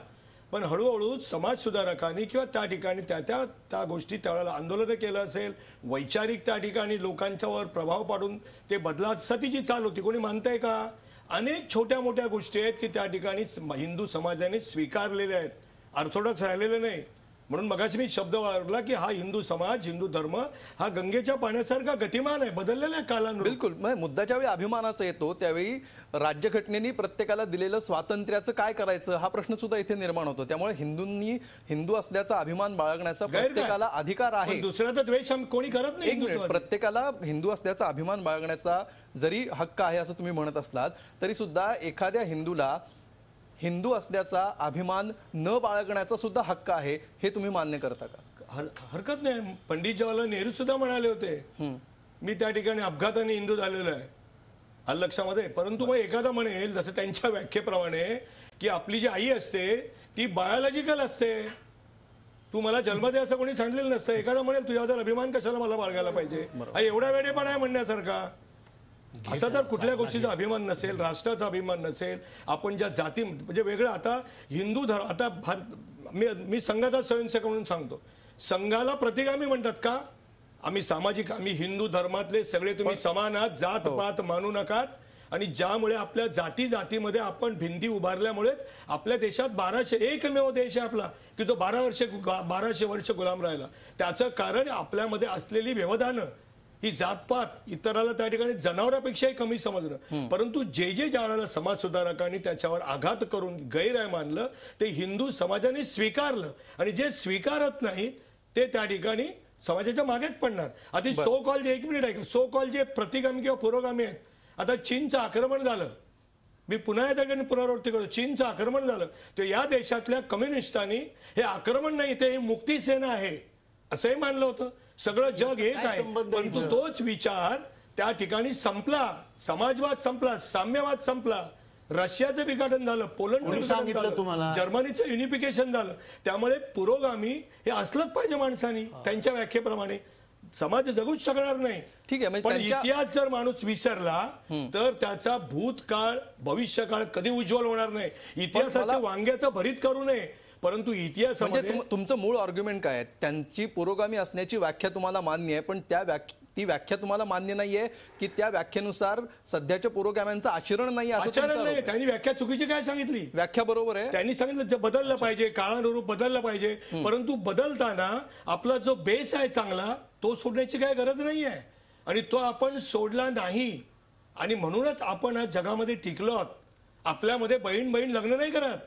पण हळूहळू समाजसुधारकांनी किंवा त्या ठिकाणी त्या त्या त्या गोष्टी त्यावेळेला आंदोलन केलं असेल वैचारिक त्या ठिकाणी लोकांच्यावर प्रभाव पाडून ते बदलासाठी जी चाल होती कोणी मानताय का अनेक छोट्या मोठ्या गोष्टी आहेत की त्या ठिकाणी हिंदू समाजाने स्वीकारलेल्या आहेत ऑर्थोडॉक्स राहिलेले नाही म्हणून मगाशी मी शब्द वापरला की हा हिंदू समाज हिंदू धर्म हा गंगेच्या पाण्यासारखा गतिमान आहे बदललेला कालानुरूप बिलकुल मुद्दा ज्यावेळी अभिमानाचा येतो त्यावेळी राज्यघटनेनी प्रत्येकाला दिलेलं स्वातंत्र्याचं काय करायचं हा प्रश्न सुद्धा इथे निर्माण होतो त्यामुळे हिंदूंनी हिंदू असल्याचा अभिमान बाळगण्याचा प्रत्येकाला अधिकार आहे तर द्वेष कोणी करत नाही एक प्रत्येकाला हिंदू असल्याचा अभिमान बाळगण्याचा जरी हक्क आहे असं तुम्ही म्हणत असलात तरी सुद्धा एखाद्या हिंदूला हिंदू असल्याचा अभिमान न बाळगण्याचा सुद्धा हक्क आहे हे तुम्ही मान्य करता का हरकत नाही पंडित जवाहरलाल नेहरू सुद्धा म्हणाले होते मी त्या ठिकाणी अपघाताने हिंदू झालेलो आहे हा लक्षामध्ये परंतु मग एखादा म्हणेल जसं त्यांच्या व्याख्येप्रमाणे की आपली जी आई असते ती बायोलॉजिकल असते तू मला जन्म दे असं कोणी सांगलेलं नसतं एखादा म्हणेल तुझ्याबद्दल अभिमान कशाला मला बाळगायला पाहिजे एवढ्या एवढा पण आहे म्हणण्यासारखा असा तर कुठल्या गोष्टीचा अभिमान नसेल राष्ट्राचा अभिमान नसेल आपण ज्या जाती म्हणजे वेगळं आता हिंदू धर्म आता भारत मी मी संघाचा स्वयंसेवक म्हणून सांगतो संघाला प्रतिगामी म्हणतात का आम्ही सामाजिक आम्ही हिंदू धर्मातले सगळे तुम्ही समान आहात जात हो. पात मानू नका आणि ज्यामुळे आपल्या जाती जातीमध्ये आपण भिंती उभारल्यामुळेच आपल्या देशात बाराशे एकमेव देश आहे आपला की तो बारा वर्षे बाराशे वर्ष गुलाम राहिला त्याचं कारण आपल्यामध्ये असलेली व्यवधानं ही जातपात इतराला त्या ठिकाणी जनावरापेक्षाही कमी समजलं परंतु जे जे जाणारा समाज सुधारकांनी त्याच्यावर आघात करून गैराय मानलं ते हिंदू समाजाने स्वीकारलं आणि जे स्वीकारत नाही ते त्या ठिकाणी समाजाच्या मागेच पडणार आधी सो कॉल जे एक मिनिट आहे का सो कॉल जे प्रतिगामी किंवा पुरोगामी आहेत आता चीनचं आक्रमण झालं मी पुन्हा या ठिकाणी पुनरावृत्ती करतो चीनचं आक्रमण झालं तर या देशातल्या कम्युनिस्टांनी हे आक्रमण नाही ते ही मुक्ती सेना आहे असंही मानलं होतं सगळं जग एक आहे परंतु तोच विचार त्या ठिकाणी संपला समाजवाद संपला साम्यवाद संपला रशियाचं विघटन झालं पोलंडचं सांगितलं तुम्हाला? जर्मनीचं युनिफिकेशन झालं त्यामुळे पुरोगामी हे असलंच पाहिजे माणसानी त्यांच्या व्याख्येप्रमाणे समाज जगूच शकणार नाही ठीक आहे, म्हणजे पण इतिहास जर माणूस विसरला तर त्याचा भूतकाळ भविष्यकाळ कधी उज्ज्वल होणार नाही इतिहासाच्या वांग्याचं भरीत करू नये परंतु इतिहास म्हणजे तुमचं मूळ आर्ग्युमेंट काय आहे त्यांची पुरोगामी असण्याची व्याख्या तुम्हाला मान्य आहे पण त्या व्याख्या ती व्याख्या तुम्हाला मान्य नाहीये की त्या व्याख्येनुसार सध्याच्या पुरोगाम्यांचं आचरण नाही असं त्यांनी व्याख्या चुकीची काय सांगितली व्याख्या बरोबर आहे त्यांनी सांगितलं बदललं पाहिजे काळानुरूप बदललं पाहिजे परंतु बदलताना आपला जो बेस आहे चांगला तो सोडण्याची काय गरज नाही आहे आणि तो आपण सोडला नाही आणि म्हणूनच आपण आज जगामध्ये टिकलो आपल्यामध्ये बहीण बहीण लग्न नाही करत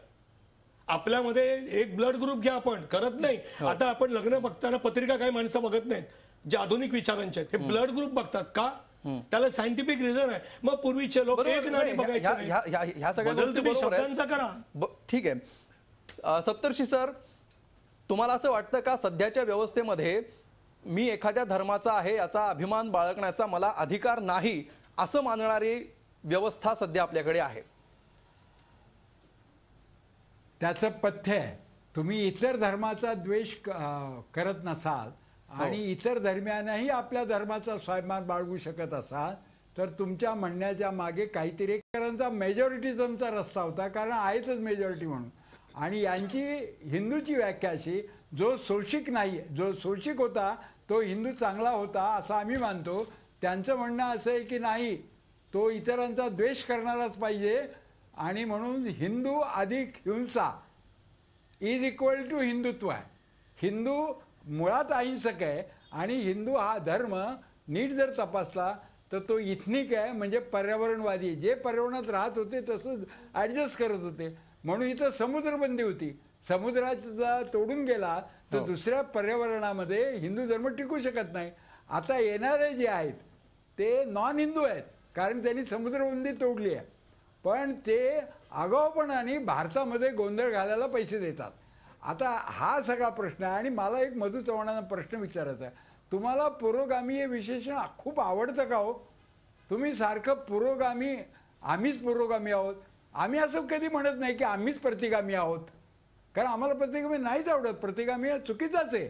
आपल्यामध्ये एक ब्लड ग्रुप घ्या आपण करत नाही हो. आता आपण लग्न बघताना पत्रिका काही माणसं बघत नाहीत जे आधुनिक विचारांचे आहेत हे ब्लड ग्रुप बघतात का त्याला सायंटिफिक रिझन आहे मग पूर्वीचे लोक एक नाही बघायचे करा ठीक आहे सप्तर्षी सर तुम्हाला असं वाटतं का सध्याच्या व्यवस्थेमध्ये मी एखाद्या धर्माचा आहे याचा अभिमान बाळगण्याचा मला अधिकार नाही असं मानणारी व्यवस्था सध्या आपल्याकडे आहे त्याचं पथ्य आहे तुम्ही इतर धर्माचा द्वेष करत नसाल आणि हो. इतर धर्मियांनाही आपल्या धर्माचा स्वाभिमान बाळगू शकत असाल तर तुमच्या म्हणण्याच्या मागे काहीतरी कारणचा मेजॉरिटीजमचा रस्ता होता कारण आहेतच मेजॉरिटी म्हणून आणि यांची हिंदूची व्याख्या अशी जो सोशिक नाही जो सोशिक होता तो हिंदू चांगला होता असं आम्ही मानतो त्यांचं म्हणणं असं आहे की नाही तो इतरांचा द्वेष करणाराच पाहिजे आणि म्हणून हिंदू अधिक हिंसा इज इक्वल टू हिंदुत्व आहे हिंदू मुळात अहिंसक आहे आणि हिंदू हा धर्म नीट जर तपासला तर तो इथनिक आहे म्हणजे पर्यावरणवादी जे पर्यावरणात राहत होते तसं ॲडजस्ट करत होते म्हणून इथं समुद्रबंदी होती समुद्राचा तोडून गेला तर हो. दुसऱ्या पर्यावरणामध्ये हिंदू धर्म टिकू शकत नाही आता येणारे जे आहेत ते नॉन हिंदू आहेत कारण त्यांनी समुद्रबंदी तोडली आहे पण ते आगाऊपणाने भारतामध्ये गोंधळ घालायला पैसे देतात आता हा सगळा प्रश्न आहे आणि मला एक मधू चव्हाणांना प्रश्न विचारायचा आहे तुम्हाला पुरोगामी हे विशेषण खूप आवडतं का हो तुम्ही सारखं पुरोगामी आम्हीच पुरोगामी आहोत आम्ही असं कधी म्हणत नाही की आम्हीच प्रतिगामी आहोत कारण आम्हाला प्रतिगामी नाहीच आवडत प्रतिगामी हा चुकीचाच आहे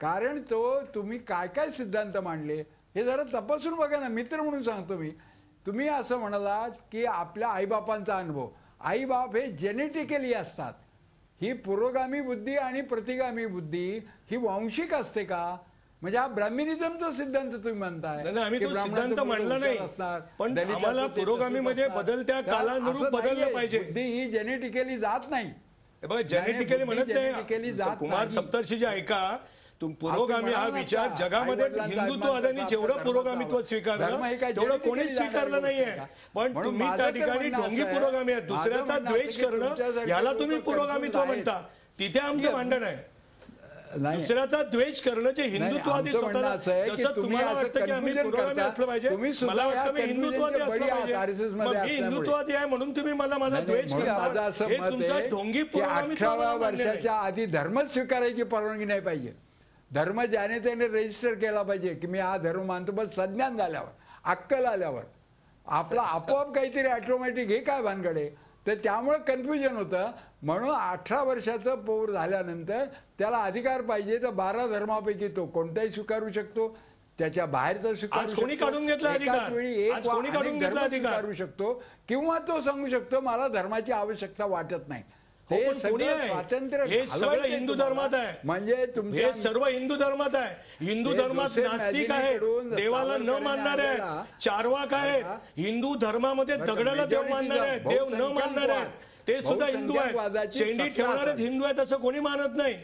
कारण तो तुम्ही काय काय सिद्धांत मांडले हे जरा तपासून बघा ना मित्र म्हणून सांगतो मी तुम्ही असं म्हणालात की आपल्या आईबापांचा अनुभव आईबाप हे जेनेटिकली असतात ही पुरोगामी बुद्धी आणि प्रतिगामी बुद्धी ही वांशिक असते का म्हणजे हा ब्राह्मिनिझमचा सिद्धांत तुम्ही म्हणताय सिद्धांत मांडला नाही पण आम्हाला पुरोगामी म्हणजे बदलत्या कालानुरूप बदललं पाहिजे बुद्धी ही जेनेटिकली जात नाही जेनेटिकली म्हणत नाही कुमार सप्तर्षी जे ऐका पुरोगामी हा विचार जगामध्ये हिंदुत्ववाद्यांनी जेवढं पुरोगामित्व स्वीकारलं तेवढं कोणीच स्वीकारलं नाहीये पण तुम्ही त्या ठिकाणी ढोंगी पुरोगामी आहात दुसऱ्याचा द्वेष करणं याला तुम्ही पुरोगामित्व म्हणता तिथे आमचं भांडण आहे दुसऱ्याचा द्वेष करणं जे हिंदुत्वादी स्वतःला की आम्ही असलं पाहिजे मला वाटतं हिंदुत्वादी आहे म्हणून तुम्ही मला माझा द्वेष करता हे तुमचा ढोंगी पुरोगामी वर्षाच्या आधी धर्म स्वीकारायची परवानगी नाही पाहिजे धर्म ज्याने त्याने रजिस्टर केला पाहिजे की मी हा धर्म मानतो बस संज्ञान झाल्यावर अक्कल आल्यावर आपला आपोआप काहीतरी ऑटोमॅटिक हे काय भानगडे तर त्यामुळे कन्फ्युजन होतं म्हणून अठरा वर्षाचं पोर झाल्यानंतर त्याला अधिकार पाहिजे तर बारा धर्मापैकी तो कोणताही स्वीकारू शकतो त्याच्या बाहेरचा स्वीकारू काढून घेतला स्वीकारू शकतो किंवा तो सांगू शकतो मला धर्माची आवश्यकता वाटत नाही ते सगळं स्वातंत्र्य हे सगळं हिंदू धर्मात आहे म्हणजे हे सर्व हिंदू धर्मात आहे हिंदू धर्मात नास्तिक आहे देवाला न मानणारे आहेत चारवाक आहे हिंदू धर्मामध्ये दगडाला देव मानणार आहे देव न मानणार आहेत ते सुद्धा हिंदू आहेत चेंडी ठेवणारे हिंदू आहेत असं कोणी मानत नाही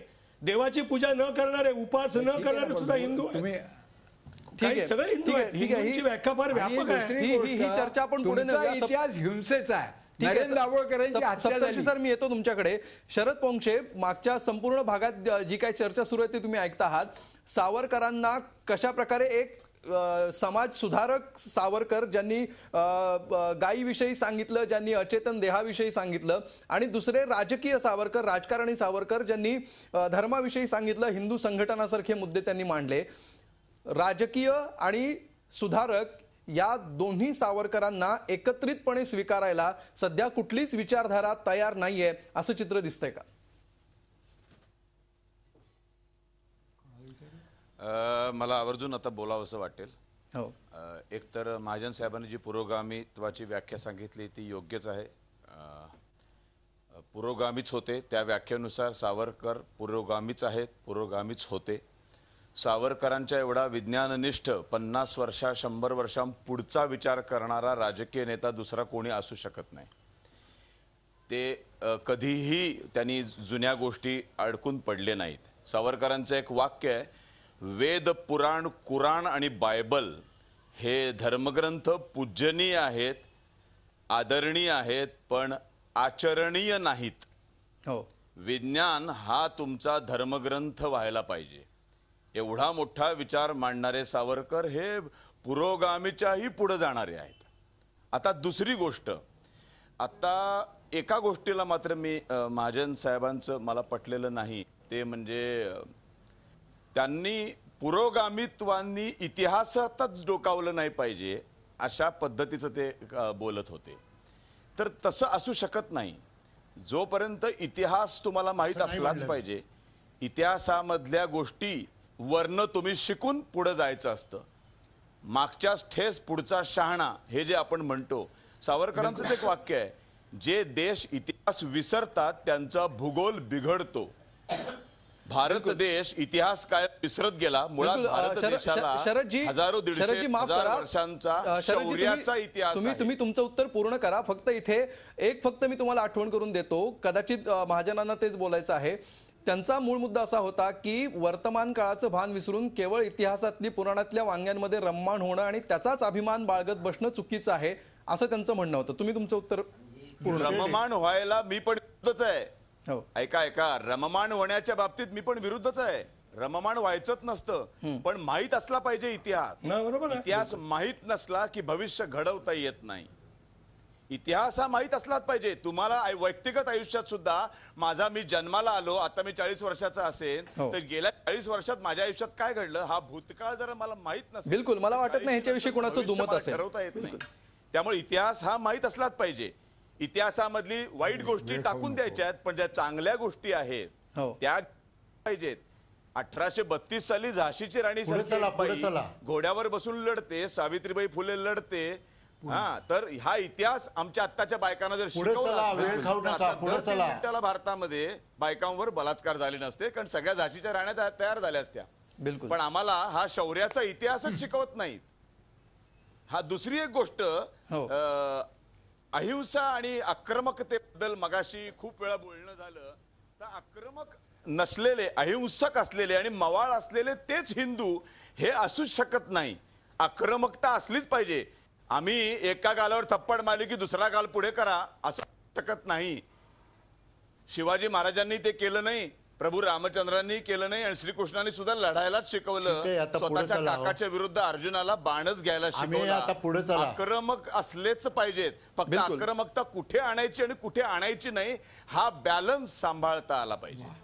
देवाची पूजा न करणारे उपास न करणारे सुद्धा हिंदू आहेत सगळे हिंदू आहेत ही व्याख्या फार व्यापक आहे ही चर्चा आपण पुढे इतिहास हिंसेचा आहे सर मी येतो तुमच्याकडे शरद पोंक्षे मागच्या संपूर्ण भागात जी काही चर्चा सुरू आहे ती तुम्ही ऐकता आहात सावरकरांना कशा प्रकारे एक समाज सुधारक सावरकर ज्यांनी गायीविषयी सांगितलं ज्यांनी अचेतन देहाविषयी सांगितलं आणि दुसरे राजकीय सावरकर राजकारणी सावरकर ज्यांनी धर्माविषयी सांगितलं हिंदू संघटनासारखे मुद्दे त्यांनी मांडले राजकीय आणि सुधारक या दोन्ही सावरकरांना एकत्रितपणे स्वीकारायला सध्या कुठलीच विचारधारा तयार नाहीये असं चित्र दिसतंय का मला आवर्जून आता असं वाटेल हो तर एकतर महाजन साहेबांनी जी पुरोगामित्वाची व्याख्या सांगितली ती योग्यच आहे पुरोगामीच होते त्या व्याख्येनुसार सावरकर पुरोगामीच आहेत पुरोगामीच होते सावरकरांच्या एवढा विज्ञाननिष्ठ पन्नास वर्षा शंभर पुढचा विचार करणारा राजकीय नेता दुसरा कोणी असू शकत नाही ते कधीही त्यांनी जुन्या गोष्टी अडकून पडले नाहीत सावरकरांचं एक वाक्य आहे वेद पुराण कुराण आणि बायबल हे धर्मग्रंथ पूजनीय आहेत आदरणीय आहेत पण आचरणीय नाहीत हो विज्ञान हा तुमचा धर्मग्रंथ व्हायला पाहिजे एवढा मोठा विचार मांडणारे सावरकर हे पुरोगामीच्याही पुढे जाणारे आहेत आता दुसरी गोष्ट आता एका गोष्टीला मात्र मी महाजन साहेबांचं मला पटलेलं नाही ते म्हणजे त्यांनी पुरोगामित्वांनी इतिहासातच डोकावलं नाही पाहिजे अशा पद्धतीचं ते बोलत होते तर तसं असू शकत नाही जोपर्यंत इतिहास तुम्हाला माहीत असलाच पाहिजे इतिहासामधल्या गोष्टी वर्ण तुम्ही शिकून पुढं जायचं असतं मागच्या ठेस पुढचा शहाणा हे जे आपण म्हणतो सावरकरांचंच एक वाक्य आहे जे देश इतिहास विसरतात त्यांचा भूगोल बिघडतो भारत देश इतिहास काय विसरत गेला मुळात हजारो करा शौर्याचा इतिहास तुम्ही तुम्ही तुमचं उत्तर पूर्ण करा फक्त इथे एक फक्त मी तुम्हाला आठवण करून देतो कदाचित महाजनांना तेच बोलायचं आहे त्यांचा मूळ मुद्दा असा होता की वर्तमान काळाचं भान विसरून केवळ इतिहासातली पुराणातल्या वांग्यांमध्ये रममाण होणं आणि त्याचाच अभिमान बाळगत बसणं चुकीचं आहे असं त्यांचं म्हणणं होतं तुम्ही तुमचं उत्तर रममाण व्हायला मी पण विरुद्धच आहे हो. ऐका ऐका रममाण होण्याच्या बाबतीत मी पण विरुद्धच आहे रममाण व्हायचंच नसतं पण माहीत असला पाहिजे इतिहास इतिहास माहीत नसला की भविष्य घडवता येत नाही इतिहास हा माहीत असलाच पाहिजे तुम्हाला व्यक्तिगत आयुष्यात सुद्धा माझा मी जन्माला आलो आता मी चाळीस वर्षाचा असेल हो. तर गेल्या चाळीस वर्षात माझ्या आयुष्यात काय घडलं हा भूतकाळ जरा मला माहित नसेल बिलकुल मला वाटत नाही ह्याच्याविषयी कोणाचं दुमत असेल ठरवता येत नाही त्यामुळे इतिहास हा माहीत असलाच पाहिजे इतिहासामधली वाईट गोष्टी टाकून द्यायच्यात पण ज्या चांगल्या गोष्टी आहेत हो. त्या पाहिजेत अठराशे बत्तीस साली झाशीची राणी घोड्यावर बसून लढते सावित्रीबाई फुले लढते हा तर हा इतिहास आमच्या आत्ताच्या बायकांना जर शिकवला भारतामध्ये बायकांवर बलात्कार झाले नसते कारण सगळ्या झाशीच्या राहण्या तयार झाल्या असत्या बिलकुल पण आम्हाला हा शौर्याचा इतिहासच शिकवत नाहीत हा दुसरी एक गोष्ट हो. अहिंसा आणि आक्रमकतेबद्दल मगाशी खूप वेळा बोलणं झालं तर आक्रमक नसलेले अहिंसक असलेले आणि मवाळ असलेले तेच हिंदू हे असूच शकत नाही आक्रमकता असलीच पाहिजे आम्ही एका गालावर थप्पड मारली की दुसरा गाल पुढे करा असं शकत नाही शिवाजी महाराजांनी ते केलं नाही प्रभू रामचंद्रांनी केलं नाही आणि श्रीकृष्णाने सुद्धा लढायलाच शिकवलं स्वतःच्या हो. काकाच्या विरुद्ध अर्जुनाला बाणच घ्यायला शिकवलं आक्रमक असलेच पाहिजेत फक्त आक्रमकता कुठे आणायची आणि कुठे आणायची नाही हा बॅलन्स सांभाळता आला पाहिजे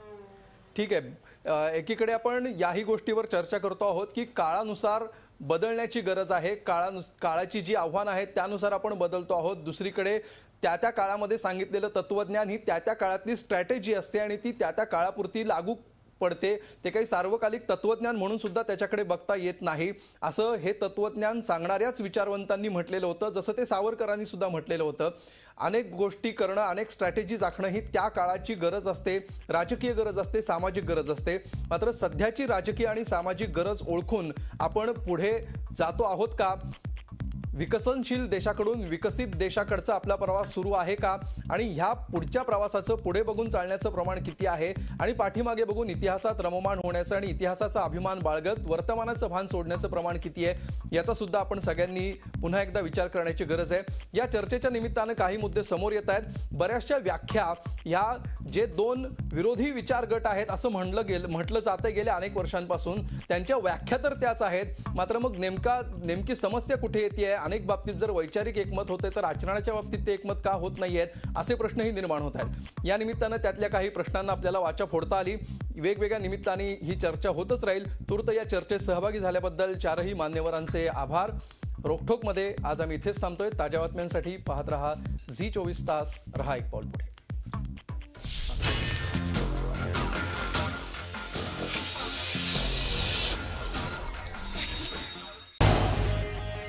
ठीक आहे एकीकडे आपण याही गोष्टीवर चर्चा करतो आहोत की काळानुसार बदलण्याची गरज आहे काळानु काळाची जी आव्हानं आहेत त्यानुसार आपण बदलतो आहोत दुसरीकडे त्या त्या काळामध्ये सांगितलेलं तत्वज्ञान ही त्या त्या काळातली स्ट्रॅटेजी असते आणि ती त्या त्या काळापुरती लागू पडते ते काही सार्वकालिक तत्वज्ञान म्हणून सुद्धा त्याच्याकडे बघता येत नाही असं हे तत्वज्ञान सांगणाऱ्याच विचारवंतांनी म्हटलेलं होतं जसं ते सावरकरांनी सुद्धा म्हटलेलं होतं अनेक गोष्टी करणं अनेक स्ट्रॅटेजी आखणं ही त्या काळाची गरज असते राजकीय गरज असते सामाजिक गरज असते मात्र सध्याची राजकीय आणि सामाजिक गरज ओळखून आपण पुढे जातो आहोत का विकसनशील देशाकडून विकसित देशाकडचा आपला प्रवास सुरू आहे का आणि ह्या पुढच्या प्रवासाचं पुढे बघून चालण्याचं प्रमाण किती आहे आणि पाठीमागे बघून इतिहासात रममाण होण्याचं आणि इतिहासाचा अभिमान बाळगत वर्तमानाचं भान सोडण्याचं प्रमाण किती आहे याचा सुद्धा आपण सगळ्यांनी पुन्हा एकदा विचार करण्याची गरज आहे या चर्चेच्या निमित्तानं काही मुद्दे समोर येत आहेत बऱ्याचशा व्याख्या ह्या जे दोन विरोधी विचार गट आहेत असं म्हणलं गेलं म्हटलं जातं गेल्या अनेक वर्षांपासून त्यांच्या व्याख्या तर त्याच आहेत मात्र मग नेमका नेमकी समस्या कुठे येते अनेक बाबतीत जर वैचारिक एकमत होते तर आचरणाच्या बाबतीत ते एकमत का होत नाही आहेत असे प्रश्नही निर्माण होत आहेत या निमित्तानं त्यातल्या काही प्रश्नांना आपल्याला वाचा फोडता आली वेगवेगळ्या निमित्ताने ही चर्चा होतच राहील तूर्त या चर्चेत सहभागी झाल्याबद्दल चारही मान्यवरांचे आभार रोखोकमध्ये आज आम्ही इथेच थांबतोय ताज्या बातम्यांसाठी पाहत रहा झी चोवीस तास रहा एक पाऊल पुढे